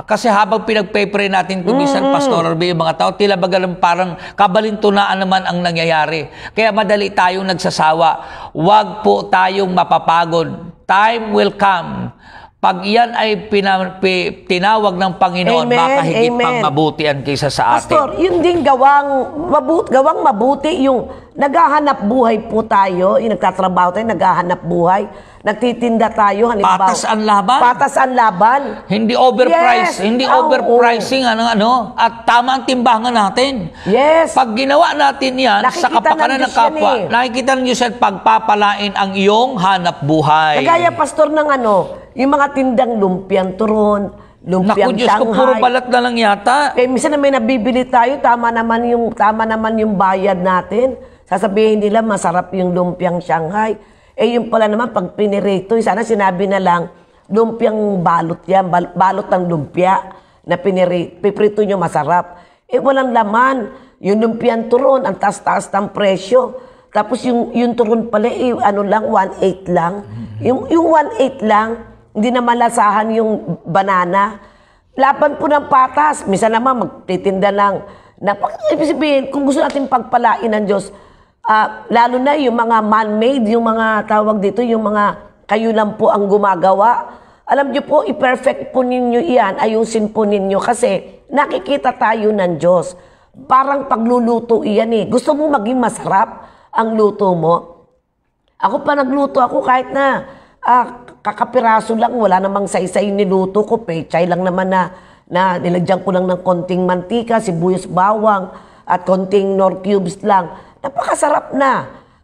kasi habang pinagpepre pray natin kumisan, mm-hmm. Pastor Orbe, yung mga tao, tila baga lang parang kabalintunaan naman ang nangyayari. Kaya madali tayong nagsasawa. Huwag po tayong mapapagod. Time will come pag iyan ay pina, tinawag ng Panginoon, amen, baka higit amen. pang mabutian kaysa sa atin. Pastor, yun din gawang, mabut, gawang mabuti yung Naghahanap buhay po tayo, yung nagtatrabaho tayo, naghahanap buhay. Nagtitinda tayo, halimbawa. Patas ang laban. Patas ang laban. Hindi overpriced, yes. hindi oh, overpricing, oh. ano, ano. At tama ang timbangan natin. Yes. Pag ginawa natin yan, nakikita sa kapakanan ng, kapwa, eh. nakikita ng Diyos pagpapalain ang iyong hanap buhay. Kagaya, pastor, ng ano, yung mga tindang lumpiang turon, lumpiang Naku, Diyos ko, puro balat na lang yata. Eh, minsan na may nabibili tayo, tama naman yung, tama naman yung bayad natin. Sasabihin nila, masarap yung lumpiang Shanghai. Eh yung pala naman, pag pinirito, sana sinabi na lang, lumpiang balot yan, bal- balot ng lumpia na pinirito, piprito nyo masarap. Eh walang laman. Yung lumpiang turon, ang taas-taas ng presyo. Tapos yung, yung turon pala, eh, ano lang, 1.8 lang. Yung, yung 1.8 lang, hindi na malasahan yung banana. Laban po ng patas. Minsan naman, magtitinda ng Napak- ibig sabihin, kung gusto natin pagpalain ng Diyos, uh, lalo na yung mga man-made, yung mga tawag dito, yung mga kayo lang po ang gumagawa. Alam niyo po, i-perfect po ninyo iyan, ayusin po ninyo kasi nakikita tayo ng Diyos. Parang pagluluto iyan eh. Gusto mo maging masarap ang luto mo? Ako pa nagluto ako kahit na ah, kakapiraso lang, wala namang saysay niluto ko, pechay lang naman na, na nilagyan ko lang ng konting mantika, sibuyas bawang, at konting nor cubes lang napakasarap na.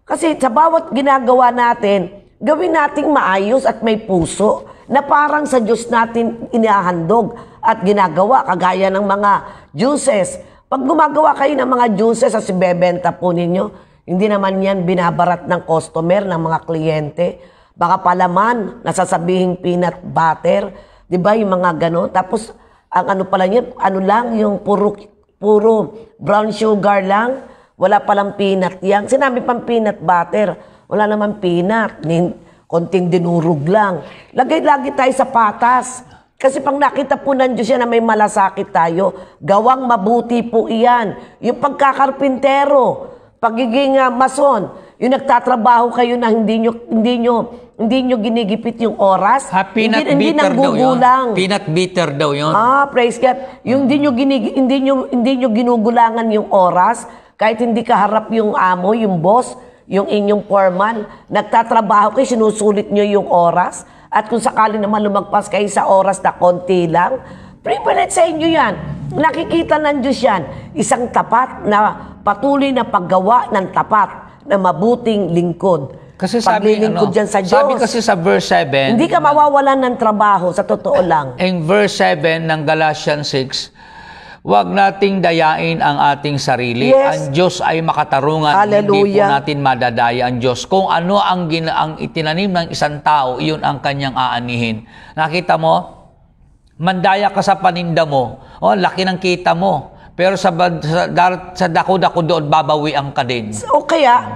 Kasi sa bawat ginagawa natin, gawin nating maayos at may puso na parang sa Diyos natin inahandog at ginagawa kagaya ng mga juices. Pag gumagawa kayo ng mga juices at ibebenta po ninyo, hindi naman yan binabarat ng customer, ng mga kliyente. Baka pala man, nasasabihin peanut butter, di ba yung mga gano'n. Tapos ang ano pala niya, ano lang, yung puro, puro brown sugar lang, wala palang peanut yan. Sinabi pang peanut butter. Wala naman peanut. Konting dinurog lang. Lagay lagi tayo sa patas. Kasi pang nakita po ng Diyos yan na may malasakit tayo, gawang mabuti po iyan. Yung pagkakarpintero, pagiging uh, mason, yung nagtatrabaho kayo na hindi nyo, hindi nyo, hindi nyo ginigipit yung oras. Ha, peanut hindi, bitter hindi daw yun. Peanut bitter daw yun. Ah, praise God. Yung hindi nyo, ginig, hindi nyo, hindi nyo ginugulangan yung oras, kahit hindi ka harap yung amo, yung boss, yung inyong foreman, nagtatrabaho kayo, sinusulit nyo yung oras. At kung sakali naman lumagpas kayo sa oras na konti lang, privilege sa inyo yan. Nakikita ng Diyos yan. Isang tapat na patuloy na paggawa ng tapat na mabuting lingkod. Kasi sabi, ano, dyan sa Diyos. Sabi kasi sa verse 7, hindi ka mawawalan ng trabaho, sa totoo lang. In verse 7 ng Galatians 6, Huwag nating dayain ang ating sarili. Yes. Ang Diyos ay makatarungan. Hallelujah. Hindi po natin madadaya ang Diyos. Kung ano ang, gina- ang itinanim ng isang tao, iyon ang kanyang aanihin. Nakita mo? Mandaya ka sa paninda mo. oh, laki ng kita mo. Pero sa, sa, sa dako-dako doon, babawian ka din. O kaya,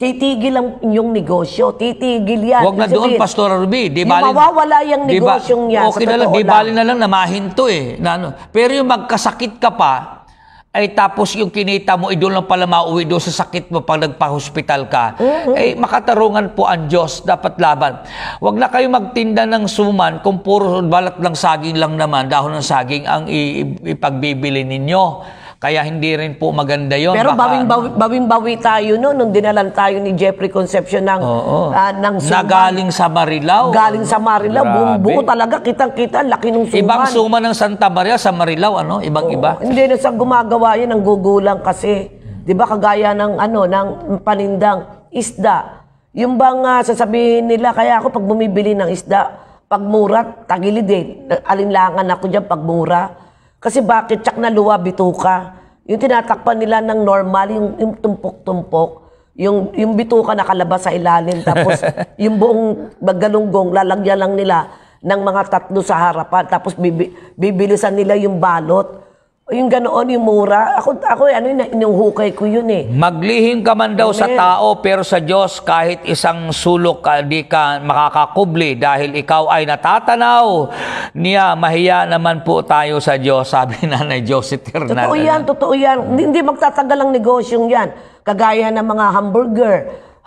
titigil ang inyong negosyo. Titigil yan. Huwag na Sabihin, doon, Pastora Ruby. Di yung bali, mawawala yung di ba- negosyong yan. Okay na lang, totoo di bali na lang na mahinto eh. Na, ano. Pero yung magkasakit ka pa, ay tapos yung kinita mo, idol doon lang pala mauwi doon sa sakit mo pag nagpa-hospital ka, mm-hmm. eh makatarungan po ang Diyos, dapat laban. Huwag na kayo magtinda ng suman kung puro balat ng saging lang naman, dahon ng saging ang ipagbibili ninyo. Kaya hindi rin po maganda yon. Pero bawing-bawi bawing bawi tayo no, nung dinalan tayo ni Jeffrey Concepcion ng, Oo. Uh, ng suman. Nagaling sa Marilao. Galing sa Marilao. Buong buo talaga, kitang-kita, laki ng suman. Ibang suma ng Santa Maria sa Marilao, ano? Ibang-iba. Hindi na sa gumagawa yan, ang gugulang kasi. Di ba kagaya ng ano ng panindang isda. Yung bang uh, sasabihin nila kaya ako pag bumibili ng isda, pag mura, tagilid din. Eh. Alinlangan ako diyan pag mura. Kasi bakit? Tsak na luwa, bituka. Yung tinatakpan nila ng normal, yung, yung tumpok-tumpok, yung, yung bituka nakalabas sa ilalim, tapos yung buong magalunggong, lalagyan lang nila ng mga tatlo sa harapan, tapos bibi, bibilisan nila yung balot. Yung ganoon, yung mura. Ako, ako ano, inuhukay ko yun eh. Maglihim ka man daw Amen. sa tao, pero sa Diyos, kahit isang sulok ka, di ka makakakubli dahil ikaw ay natatanaw niya. Mahiya naman po tayo sa Diyos, sabi na na Josie Ternan. Totoo yan, totoo yan. Hindi, hindi magtatagal ang negosyong yan. Kagaya ng mga hamburger.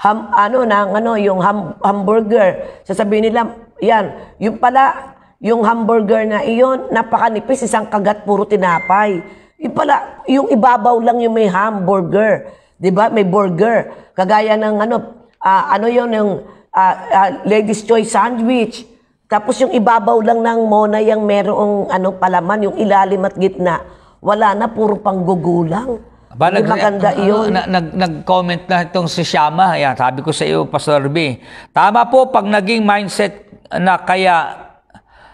Ham, ano, ng, ano, yung ham, hamburger. Sasabihin nila, yan, yung pala, yung hamburger na iyon, napakanipis, isang kagat puro tinapay. Yung pala, yung ibabaw lang yung may hamburger. 'Di ba? May burger. Kagaya ng ano, uh, ano 'yon yung uh, uh, ladies choice sandwich. Tapos yung ibabaw lang ng mona yung merong ano palaman, yung ilalim at gitna. Wala na, puro panggugulang. Ba, nag, maganda uh, iyon. Na, nag, nag-comment na itong si Shama. Ayan, sabi ko sa iyo, Pastor B. Tama po, pag naging mindset na kaya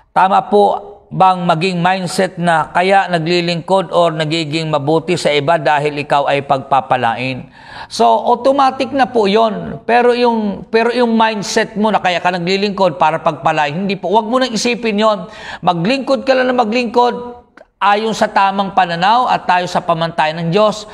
Tama po bang maging mindset na kaya naglilingkod or nagiging mabuti sa iba dahil ikaw ay pagpapalain. So automatic na po 'yon. Pero yung pero yung mindset mo na kaya ka naglilingkod para pagpalain, hindi po. Huwag mo nang isipin 'yon. Maglingkod ka lang na maglingkod ayon sa tamang pananaw at tayo sa pamantayan ng Diyos.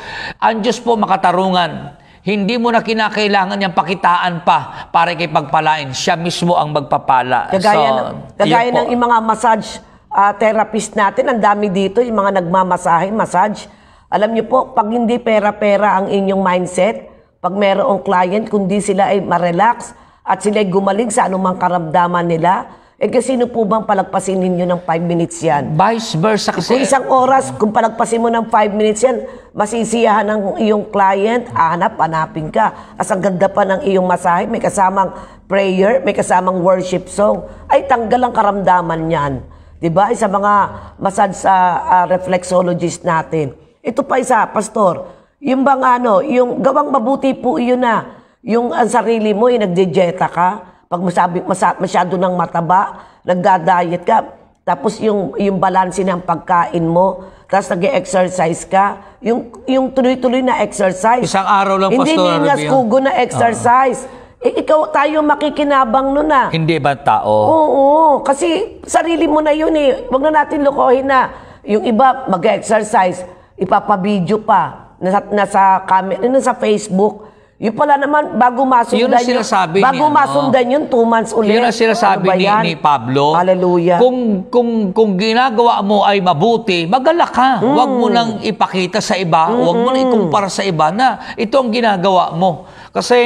Ang Diyos po makatarungan. Hindi mo na kinakailangan niyang pakitaan pa para kay pagpalain. Siya mismo ang magpapala. Kagaya, so, ng, kagaya ng yung mga massage uh, therapist natin, ang dami dito, yung mga nagmamasahe, massage. Alam niyo po, pag hindi pera-pera ang inyong mindset, pag merong client, kundi sila ay ma-relax at sila ay gumaling sa anumang karamdaman nila, eh kasi sino po bang palagpasin ninyo ng 5 minutes yan? Vice versa kasi. Kung isang oras, kung palagpasin mo ng 5 minutes yan, masisiyahan ng iyong client, anap, anapin ka. As ang ganda pa ng iyong masahe, may kasamang prayer, may kasamang worship song, ay tanggal ang karamdaman yan. ba diba? Sa mga masad sa uh, reflexologist natin. Ito pa isa, pastor. Yung bang ano, yung gawang mabuti po iyon na. Yung ang sarili mo, yung eh, nagdejeta ka pag masabi, masa, masyado ng mataba, nagda-diet ka, tapos yung, yung balance ng pagkain mo, tapos nag exercise ka, yung, yung tuloy-tuloy na exercise. Isang araw lang, Hindi Pastor Hindi ningas kugo na exercise. Uh-huh. Eh, ikaw tayo makikinabang nun na. Ah. Hindi ba tao? Oo, kasi sarili mo na yun eh. Huwag na natin lokohin na yung iba mag-exercise, ipapabidyo pa nasa nasa camera, nasa Facebook. Yung pala naman, bago masundan yun, yun bago ano. masundan yun, two months ulit. Yun ang sinasabi ano ni, ni Pablo. Hallelujah. Kung, kung, kung ginagawa mo ay mabuti, magalak ka. Mm. Huwag mo nang ipakita sa iba, mm-hmm. huwag mo nang hmm. ikumpara sa iba na ito ang ginagawa mo. Kasi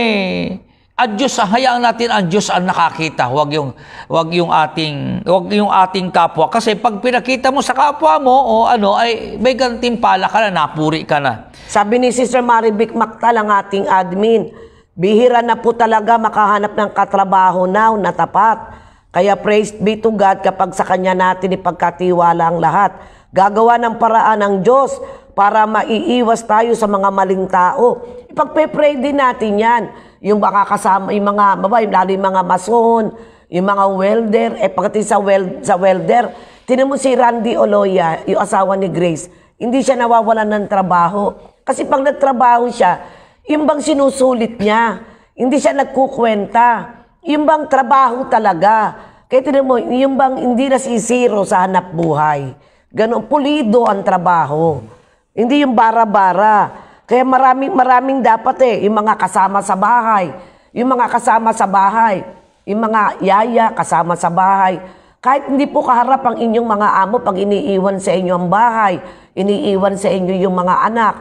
at Diyos, hayaan natin ang Diyos ang nakakita. Huwag yung, huwag yung ating, huwag yung ating kapwa. Kasi pag pinakita mo sa kapwa mo, o ano, ay may gantimpala ka na, napuri ka na. Sabi ni Sister Maribik Mactal, ang ating admin, bihira na po talaga makahanap ng katrabaho now na tapat. Kaya praise be to God kapag sa Kanya natin ipagkatiwala ang lahat. Gagawa ng paraan ng Diyos para maiiwas tayo sa mga maling tao. Ipagpe-pray din natin yan yung makakasama, yung mga babae, lalo yung mga mason, yung mga welder, eh pagdating sa, weld, sa welder, tinan mo si Randy Oloya, yung asawa ni Grace, hindi siya nawawalan ng trabaho. Kasi pag nagtrabaho siya, yung bang sinusulit niya, hindi siya nagkukwenta, yung bang trabaho talaga. Kaya tinan mo, yung bang hindi na si zero sa hanap buhay. Ganon, pulido ang trabaho. Hindi yung bara-bara. Kaya maraming maraming dapat eh, yung mga kasama sa bahay, yung mga kasama sa bahay, yung mga yaya kasama sa bahay. Kahit hindi po kaharap ang inyong mga amo pag iniiwan sa inyo ang bahay, iniiwan sa inyo yung mga anak.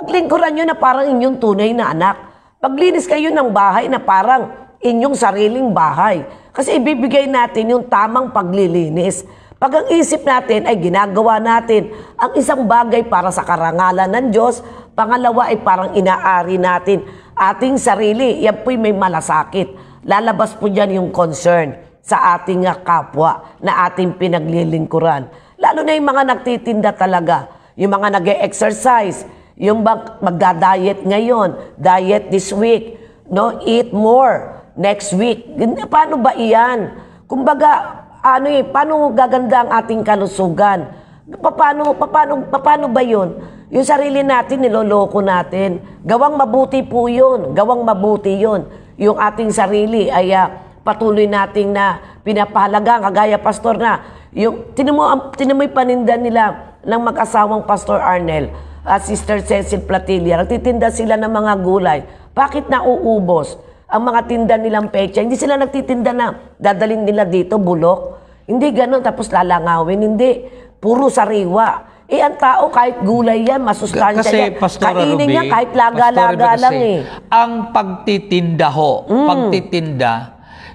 Paglingkuran nyo na parang inyong tunay na anak. Paglinis kayo ng bahay na parang inyong sariling bahay. Kasi ibibigay natin yung tamang paglilinis. Pag ang isip natin ay ginagawa natin ang isang bagay para sa karangalan ng Diyos, pangalawa ay parang inaari natin ating sarili. Yan po'y may malasakit. Lalabas po dyan yung concern sa ating kapwa na ating pinaglilingkuran. Lalo na yung mga nagtitinda talaga, yung mga nag exercise yung mag- magda-diet ngayon, diet this week, no, eat more next week. Paano ba iyan? Kumbaga, ano eh, paano gaganda ang ating kalusugan? Paano, paano, paano ba yun? Yung sarili natin, niloloko natin. Gawang mabuti po yun. Gawang mabuti yun. Yung ating sarili ay uh, patuloy nating na pinapahalaga, kagaya pastor na. Yung, tinimo, tinimoy paninda nila ng mag-asawang Pastor Arnel at uh, Sister Cecil Platilia. Nagtitinda sila ng mga gulay. Bakit nauubos? ang mga tinda nilang pecha, hindi sila nagtitinda na dadalhin nila dito bulok. Hindi ganun, tapos lalangawin. Hindi, puro sariwa. Eh, ang tao, kahit gulay yan, masustansya kasi, yan. Pastora Kainin Ruby, yan, kahit laga-laga lang eh. Ang pagtitinda ho, mm. pagtitinda,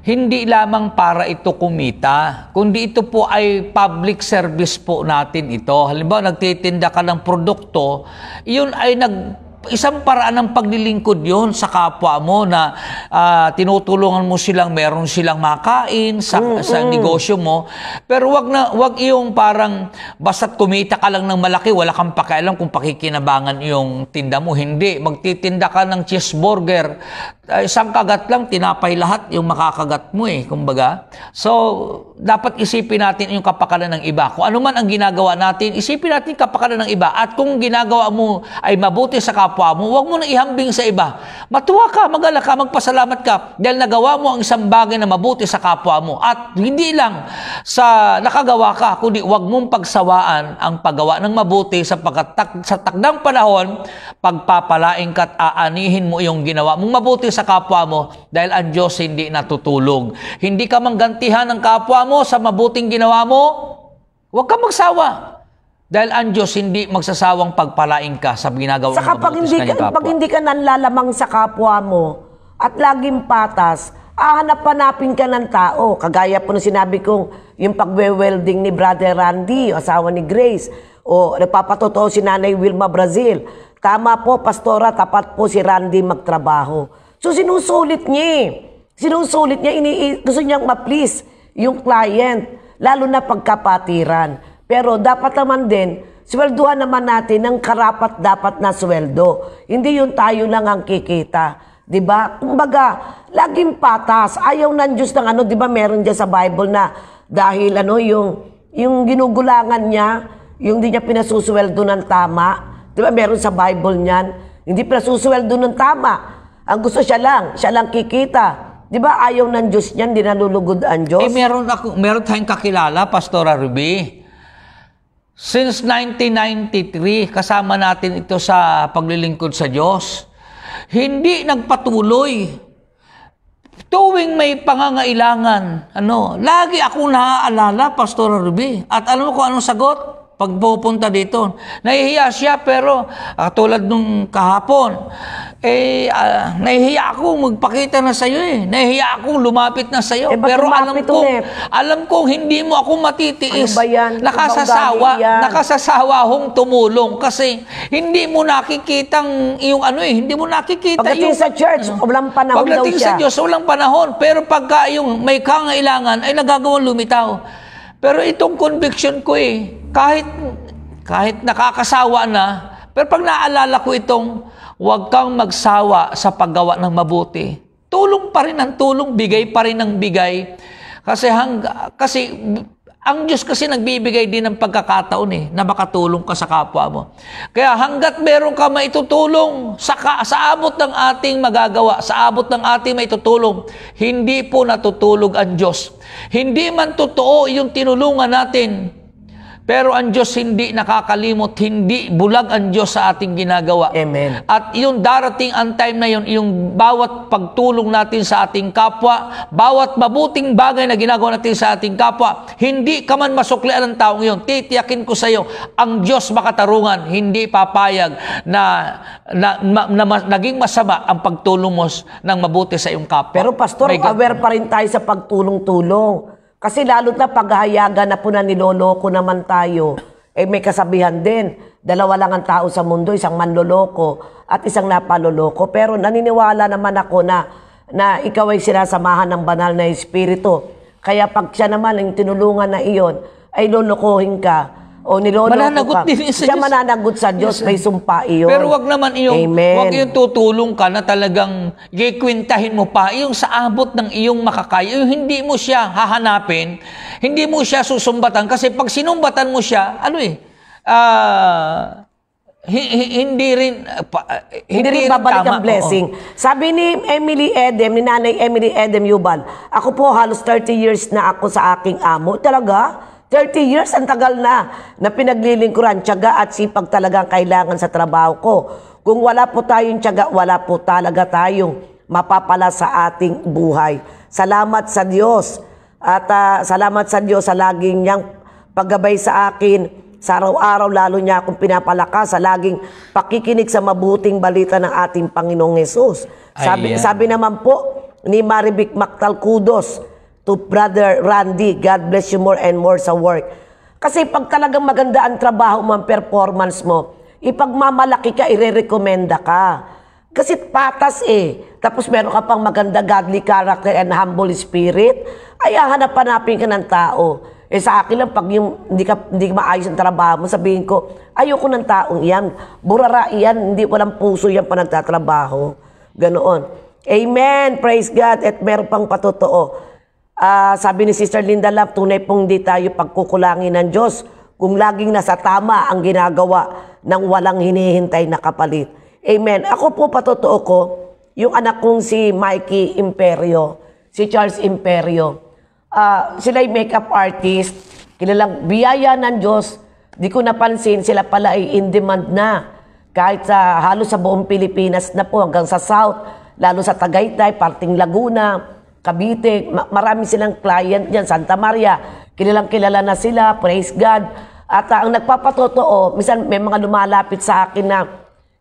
hindi lamang para ito kumita, kundi ito po ay public service po natin ito. Halimbawa, nagtitinda ka ng produkto, yun ay nag isang paraan ng paglilingkod yon sa kapwa mo na uh, tinutulungan mo silang meron silang makain sa, mm-hmm. sa negosyo mo. Pero wag na wag iyong parang basta kumita ka lang ng malaki, wala kang pakialam kung pakikinabangan yung tinda mo. Hindi, magtitinda ka ng cheeseburger isang kagat lang, tinapay lahat yung makakagat mo eh, kumbaga. So, dapat isipin natin yung kapakanan ng iba. Kung ano man ang ginagawa natin, isipin natin yung kapakanan ng iba. At kung ginagawa mo ay mabuti sa kapwa mo, huwag mo nang ihambing sa iba. Matuwa ka, magala ka, magpasalamat ka dahil nagawa mo ang isang bagay na mabuti sa kapwa mo. At hindi lang sa nakagawa ka, kundi huwag mong pagsawaan ang paggawa ng mabuti sapagkat tak, sa takdang panahon, pagpapalaing at aanihin mo yung ginawa mong mabuti sa kapwa mo dahil ang Diyos hindi natutulog. Hindi ka manggantihan ng kapwa mo sa mabuting ginawa mo, huwag kang magsawa. Dahil ang Diyos hindi magsasawang pagpalain ka sa ginagawa Saka ng pag hindi ka, kapwa. Pag hindi ka nanlalamang sa kapwa mo at laging patas, ahanap-hanapin ka ng tao. Kagaya po nung sinabi kong yung pagwe-welding ni Brother Randy, asawa ni Grace, o nagpapatotoo si Nanay Wilma Brazil. Tama po, Pastora, tapat po si Randy magtrabaho. So sinusulit niya eh. Sinusulit niya, ini gusto niyang ma-please yung client, lalo na pagkapatiran. Pero dapat naman din, swelduhan naman natin ng karapat dapat na sweldo. Hindi yung tayo lang ang kikita. 'di ba? Kumbaga, laging patas. Ayaw ng Diyos ng ano, 'di ba? Meron diyan sa Bible na dahil ano yung yung ginugulangan niya, yung hindi niya pinasusweldo ng tama. 'Di ba? Meron sa Bible niyan, hindi pinasusweldo ng tama. Ang gusto siya lang, siya lang kikita. Di ba ayaw ng Diyos niyan, di nalulugod ang Diyos? Eh, meron, ako, meron tayong kakilala, Pastora Ruby. Since 1993, kasama natin ito sa paglilingkod sa Diyos. Hindi nagpatuloy tuwing may pangangailangan, ano, lagi ako naaalala, Pastora Ruby. At alam mo kung anong sagot? Pagpupunta dito, nahihiya siya pero katulad ah, nung kahapon, eh, uh, nahihiya ako magpakita na sa'yo eh. Nahihiya ako lumapit na sa'yo. Eh, Pero alam ko, alam ko hindi mo ako matitiis. Ano ba yan? Nakasasawa, yan? nakasasawa akong tumulong kasi hindi mo nakikitang yung ano eh, hindi mo nakikita Pagdating yung... sa church, ano, walang panahon pagdating daw siya. sa Diyos, walang panahon. Pero pagka yung may kangailangan, ay nagagawang lumitaw. Pero itong conviction ko eh, kahit, kahit nakakasawa na, pero pag naalala ko itong Huwag kang magsawa sa paggawa ng mabuti. Tulong pa rin ang tulong, bigay pa rin ang bigay. Kasi, hang, kasi ang Diyos kasi nagbibigay din ng pagkakataon eh, na makatulong ka sa kapwa mo. Kaya hanggat meron ka maitutulong sa, sa abot ng ating magagawa, sa abot ng ating maitutulong, hindi po natutulog ang Diyos. Hindi man totoo yung tinulungan natin, pero ang Diyos hindi nakakalimot, hindi bulag ang Diyos sa ating ginagawa. Amen. At yung darating ang time na yun, yung bawat pagtulong natin sa ating kapwa, bawat mabuting bagay na ginagawa natin sa ating kapwa, hindi ka man masuklian ng taong yun, titiyakin ko sa iyo, ang Diyos makatarungan, hindi papayag na, na, na, na, na naging masama ang pagtulong mo ng mabuti sa iyong kapwa. Pero pastor, aware pa rin tayo sa pagtulong-tulong kasi lalo na paghahayagan na po na niloloko naman tayo. Eh may kasabihan din, dalawa lang ang tao sa mundo, isang manloloko at isang napaloloko. Pero naniniwala naman ako na, na ikaw ay sinasamahan ng banal na espiritu. Kaya pag siya naman ang tinulungan na iyon, ay lolokohin ka o niloloko mananagot ka. din sa Diyos. mananagot sa Diyos, may sumpa iyon. Pero wag naman iyong, Amen. wag iyong tutulong ka na talagang gikwintahin mo pa iyong sa abot ng iyong makakaya. Yung hindi mo siya hahanapin, hindi mo siya susumbatan. Kasi pag sinumbatan mo siya, ano eh, ah... Uh, hindi rin ah, pa, ah, hindi, hindi rin babalik tama. ang blessing. Oo. Sabi ni Emily Edem, ni Nanay Emily Edem Yuban, ako po halos 30 years na ako sa aking amo. Talaga? 30 years, ang tagal na, na pinaglilingkuran, tiyaga at sipag talagang kailangan sa trabaho ko. Kung wala po tayong tiyaga, wala po talaga tayong mapapala sa ating buhay. Salamat sa Diyos. At uh, salamat sa Diyos sa laging niyang paggabay sa akin sa araw-araw lalo niya akong pinapalakas sa laging pakikinig sa mabuting balita ng ating Panginoong Yesus. Sabi, Ayan. sabi naman po ni Maribik Mactal Kudos, to Brother Randy. God bless you more and more sa work. Kasi pag talagang maganda ang trabaho mo, ang performance mo, ipagmamalaki ka, ire-recommenda ka. Kasi patas eh. Tapos meron ka pang maganda godly character and humble spirit. Ay, hanap-hanapin ka ng tao. Eh sa akin lang, pag yung, hindi, ka, hindi maayos ang trabaho mo, sabihin ko, ayoko ng taong yan. Burara yan, hindi walang puso yan pa nagtatrabaho. Ganoon. Amen. Praise God. At meron pang patotoo. Uh, sabi ni Sister Linda Love, tunay pong di tayo pagkukulangin ng Diyos kung laging nasa tama ang ginagawa ng walang hinihintay na kapalit. Amen. Ako po patotoo ko, yung anak kong si Mikey Imperio, si Charles Imperio, uh, ah, sila ay makeup artist, kilalang biyaya ng Diyos, di ko napansin sila pala ay in demand na. Kahit sa halos sa buong Pilipinas na po hanggang sa South, lalo sa Tagaytay, parting Laguna, Cavite, marami silang client dyan, Santa Maria, kilalang kilala na sila, praise God. At uh, ang nagpapatotoo, minsan may mga lumalapit sa akin na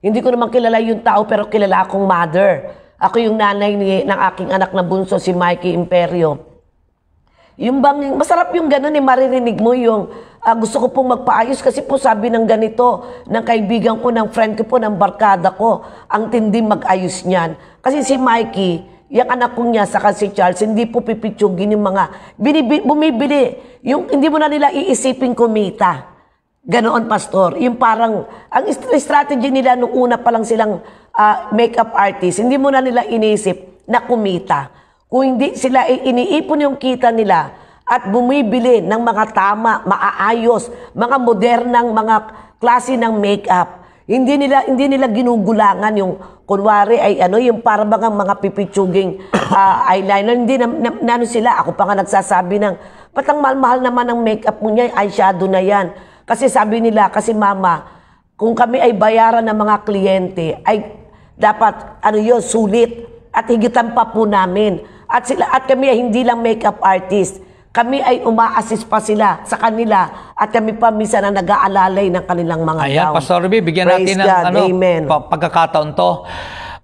hindi ko naman kilala yung tao pero kilala akong mother. Ako yung nanay ni, ng aking anak na bunso, si Mikey Imperio. Yung bang, masarap yung ganun eh, maririnig mo yung uh, gusto ko pong magpaayos kasi po sabi ng ganito, ng kaibigan ko, ng friend ko po, ng barkada ko, ang tindi magayos niyan. Kasi si Mikey, yung anak kong niya, saka si Charles, hindi po pipitsugin yung mga binibi, bumibili. Yung hindi mo na nila iisipin kumita. Ganoon, Pastor. Yung parang, ang strategy nila nung una pa lang silang uh, makeup artist, hindi mo na nila iniisip na kumita. Kung hindi sila iniipon yung kita nila at bumibili ng mga tama, maayos, mga modernang mga klase ng makeup, hindi nila hindi nila ginugulangan yung kunwari ay ano yung para bang mga pipitsuging uh, eyeliner hindi na, na, na ano sila ako pa nga nagsasabi ng patang mahal-mahal naman ang makeup mo niya eyeshadow na yan. Kasi sabi nila kasi mama kung kami ay bayaran ng mga kliyente ay dapat ano yun sulit at higitan pa po namin. At sila at kami ay hindi lang makeup artist kami ay umaasis pa sila sa kanila at kami pa minsan na nag-aalalay ng kanilang mga Ayan, taon. Pastor Ruby, bigyan Praise natin ng God. ano, Amen. pagkakataon to.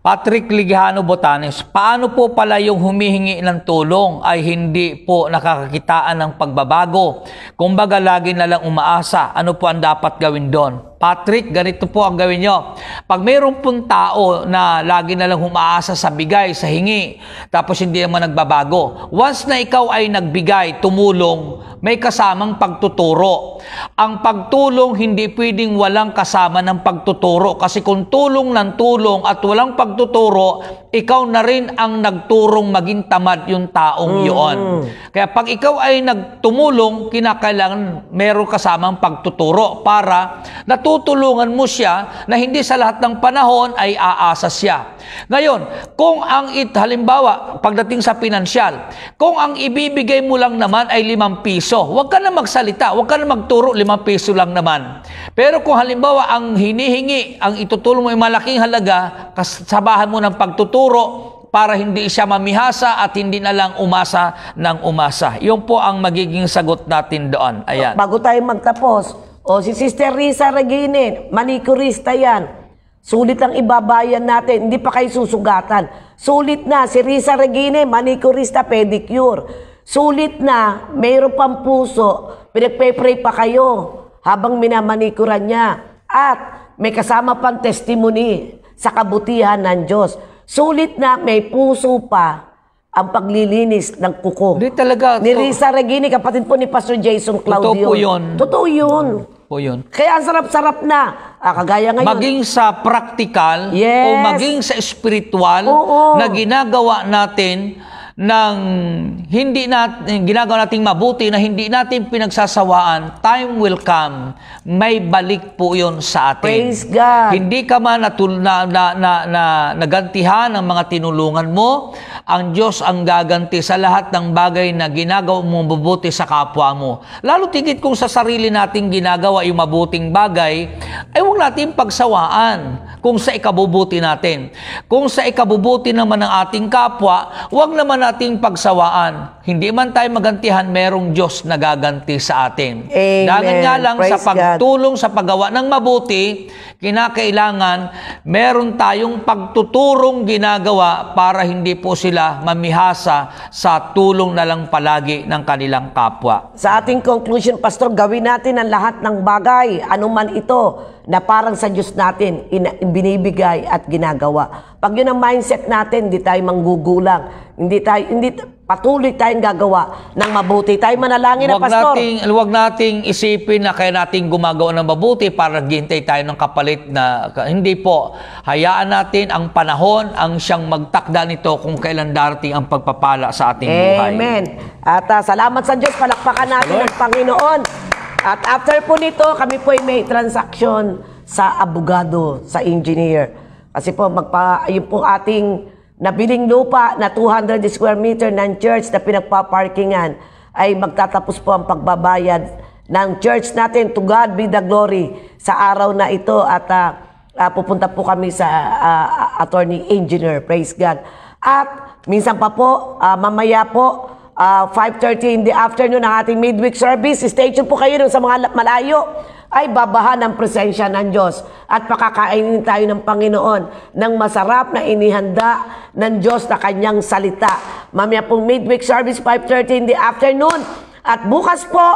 Patrick Ligihano Botanes, paano po pala yung humihingi ng tulong ay hindi po nakakakitaan ng pagbabago? Kumbaga lagi na lang umaasa, ano po ang dapat gawin doon? Patrick, ganito po ang gawin nyo. Pag mayroon pong tao na lagi na lang humaasa sa bigay, sa hingi, tapos hindi naman nagbabago. Once na ikaw ay nagbigay, tumulong, may kasamang pagtuturo. Ang pagtulong hindi pwedeng walang kasama ng pagtuturo kasi kung tulong ng tulong at walang pagtuturo, ikaw na rin ang nagturong maging tamad yung taong mm. yon. Kaya pag ikaw ay nagtumulong, kinakailangan meron kasamang pagtuturo para natulong tutulungan mo siya na hindi sa lahat ng panahon ay aasa siya. Ngayon, kung ang it, halimbawa, pagdating sa pinansyal, kung ang ibibigay mo lang naman ay limang piso, huwag ka na magsalita, huwag ka na magturo, limang piso lang naman. Pero kung halimbawa, ang hinihingi, ang itutulong mo ay malaking halaga, kasabahan mo ng pagtuturo, para hindi siya mamihasa at hindi na lang umasa ng umasa. Yun po ang magiging sagot natin doon. Ayan. Bago tayo magtapos, o si Sister Risa Regine, manikurista yan. Sulit ang ibabayan natin, hindi pa kayo susugatan. Sulit na, si Risa Regine, manikurista, pedicure. Sulit na, mayroon pang puso, pinagpe-pray pa kayo habang minamanikuran niya. At may kasama pang testimony sa kabutihan ng Diyos. Sulit na, may puso pa, ang paglilinis ng kuko. Hindi talaga. Ni Risa Regini, kapatid po ni Pastor Jason Claudio. Totoo po yun. Totoo yun. Po yun. Kaya ang sarap-sarap na. Ah, kagaya ngayon. Maging sa practical yes. o maging sa spiritual Oo. na ginagawa natin ng hindi natin, ginagawa nating mabuti na hindi natin pinagsasawaan, time will come. May balik po yon sa atin. Praise God. Hindi ka man natul na, na, na, na, nagantihan ng mga tinulungan mo, ang Diyos ang gaganti sa lahat ng bagay na ginagawa mo mabuti sa kapwa mo. Lalo tigit kung sa sarili nating ginagawa yung mabuting bagay, ay huwag natin pagsawaan kung sa ikabubuti natin. Kung sa ikabubuti naman ng ating kapwa, huwag naman natin ating pagsawaan. Hindi man tayo magantihan, merong Diyos na gaganti sa atin. Amen. Dahil nga lang Praise sa pagtulong God. sa paggawa ng mabuti, kinakailangan meron tayong pagtuturong ginagawa para hindi po sila mamihasa sa tulong na lang palagi ng kanilang kapwa. Sa ating conclusion, Pastor, gawin natin ang lahat ng bagay, anuman ito, na parang sa Diyos natin in, binibigay at ginagawa. Pag yun ang mindset natin, hindi tayo manggugulang. Hindi tayo hindi patuloy tayong gagawa ng mabuti. Tayo manalangin wag na pastor. Nating, huwag nating isipin na kaya nating gumagawa ng mabuti para gintay tayo ng kapalit na hindi po. Hayaan natin ang panahon ang siyang magtakda nito kung kailan darating ang pagpapala sa ating Amen. buhay. Amen. At uh, salamat sa Diyos palakpakan natin Hello. ng Panginoon. At after po nito, kami po ay may transaksyon sa abogado, sa engineer. Kasi po, magpa, yung po ating nabiling lupa na 200 square meter ng church na pinagpaparkingan ay magtatapos po ang pagbabayad ng church natin. To God be the glory sa araw na ito at uh, uh, pupunta po kami sa uh, attorney engineer. Praise God. At minsan pa po, uh, mamaya po, uh, ah, 5.30 in the afternoon ang ating midweek service. Stay tuned po kayo sa mga malayo ay babaha ng presensya ng Diyos at pakakainin tayo ng Panginoon ng masarap na inihanda ng Diyos na kanyang salita. Mamaya pong midweek service, 5.30 in the afternoon. At bukas po,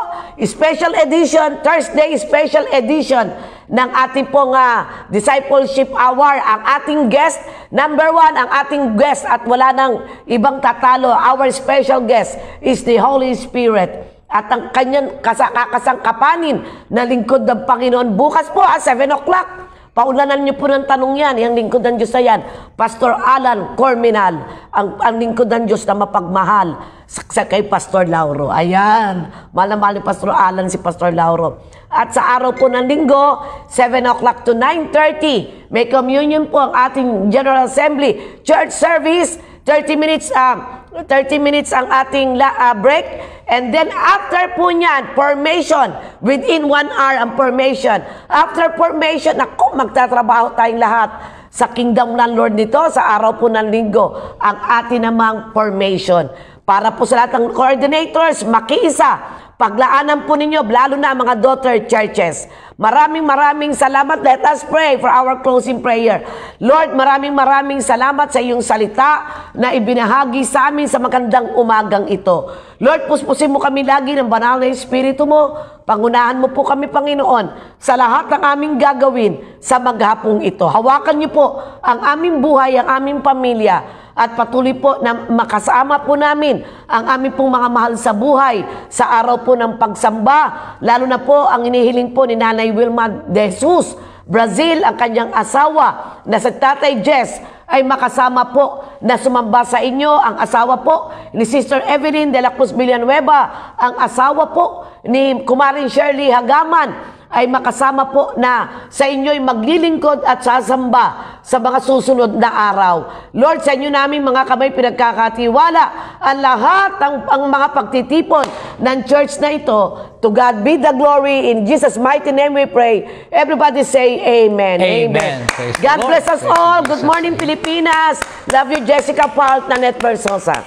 special edition, Thursday special edition ng ating pong uh, Discipleship Hour. Ang ating guest, number one, ang ating guest at wala nang ibang tatalo. Our special guest is the Holy Spirit at ang kanyang kakasangkapanin na lingkod ng Panginoon bukas po at ah, 7 o'clock Paulanan niyo po ng tanong yan, yung lingkod ng Diyos na yan. Pastor Alan Corminal, ang, ang lingkod ng Diyos na mapagmahal, saksak kay Pastor Lauro. Ayan, malamali Pastor Alan si Pastor Lauro. At sa araw po ng linggo, 7 o'clock to 9.30, may communion po ang ating General Assembly Church Service 30 minutes um, 30 minutes ang ating la, uh, break and then after po niyan formation within 1 hour ang formation after formation ako magtatrabaho tayong lahat sa kingdom ng Lord nito sa araw po ng linggo ang atin namang formation para po sa lahat ng coordinators makiisa paglaanan po ninyo lalo na mga daughter churches Maraming maraming salamat. Let us pray for our closing prayer. Lord, maraming maraming salamat sa iyong salita na ibinahagi sa amin sa magandang umagang ito. Lord, puspusin mo kami lagi ng banal na Espiritu mo. Pangunahan mo po kami, Panginoon, sa lahat ng aming gagawin sa maghapong ito. Hawakan niyo po ang aming buhay, ang aming pamilya, at patuloy po na makasama po namin ang aming pong mga mahal sa buhay sa araw po ng pagsamba, lalo na po ang inihiling po ni Nanay Nanay Wilma De Jesus, Brazil, ang kanyang asawa na si Tatay Jess ay makasama po na sumamba sa inyo ang asawa po ni Sister Evelyn de la Cruz Villanueva, ang asawa po ni Kumarin Shirley Hagaman, ay makasama po na sa inyo'y maglilingkod at sasamba sa mga susunod na araw. Lord, sa inyo namin mga kamay pinagkakatiwala ang lahat ng ang mga pagtitipon ng church na ito. To God be the glory. In Jesus' mighty name we pray. Everybody say Amen. Amen. amen. God bless us Praise all. Good morning, Pilipinas. Love you, Jessica Palt, Nanette Versosa.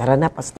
Tara na, Pastor.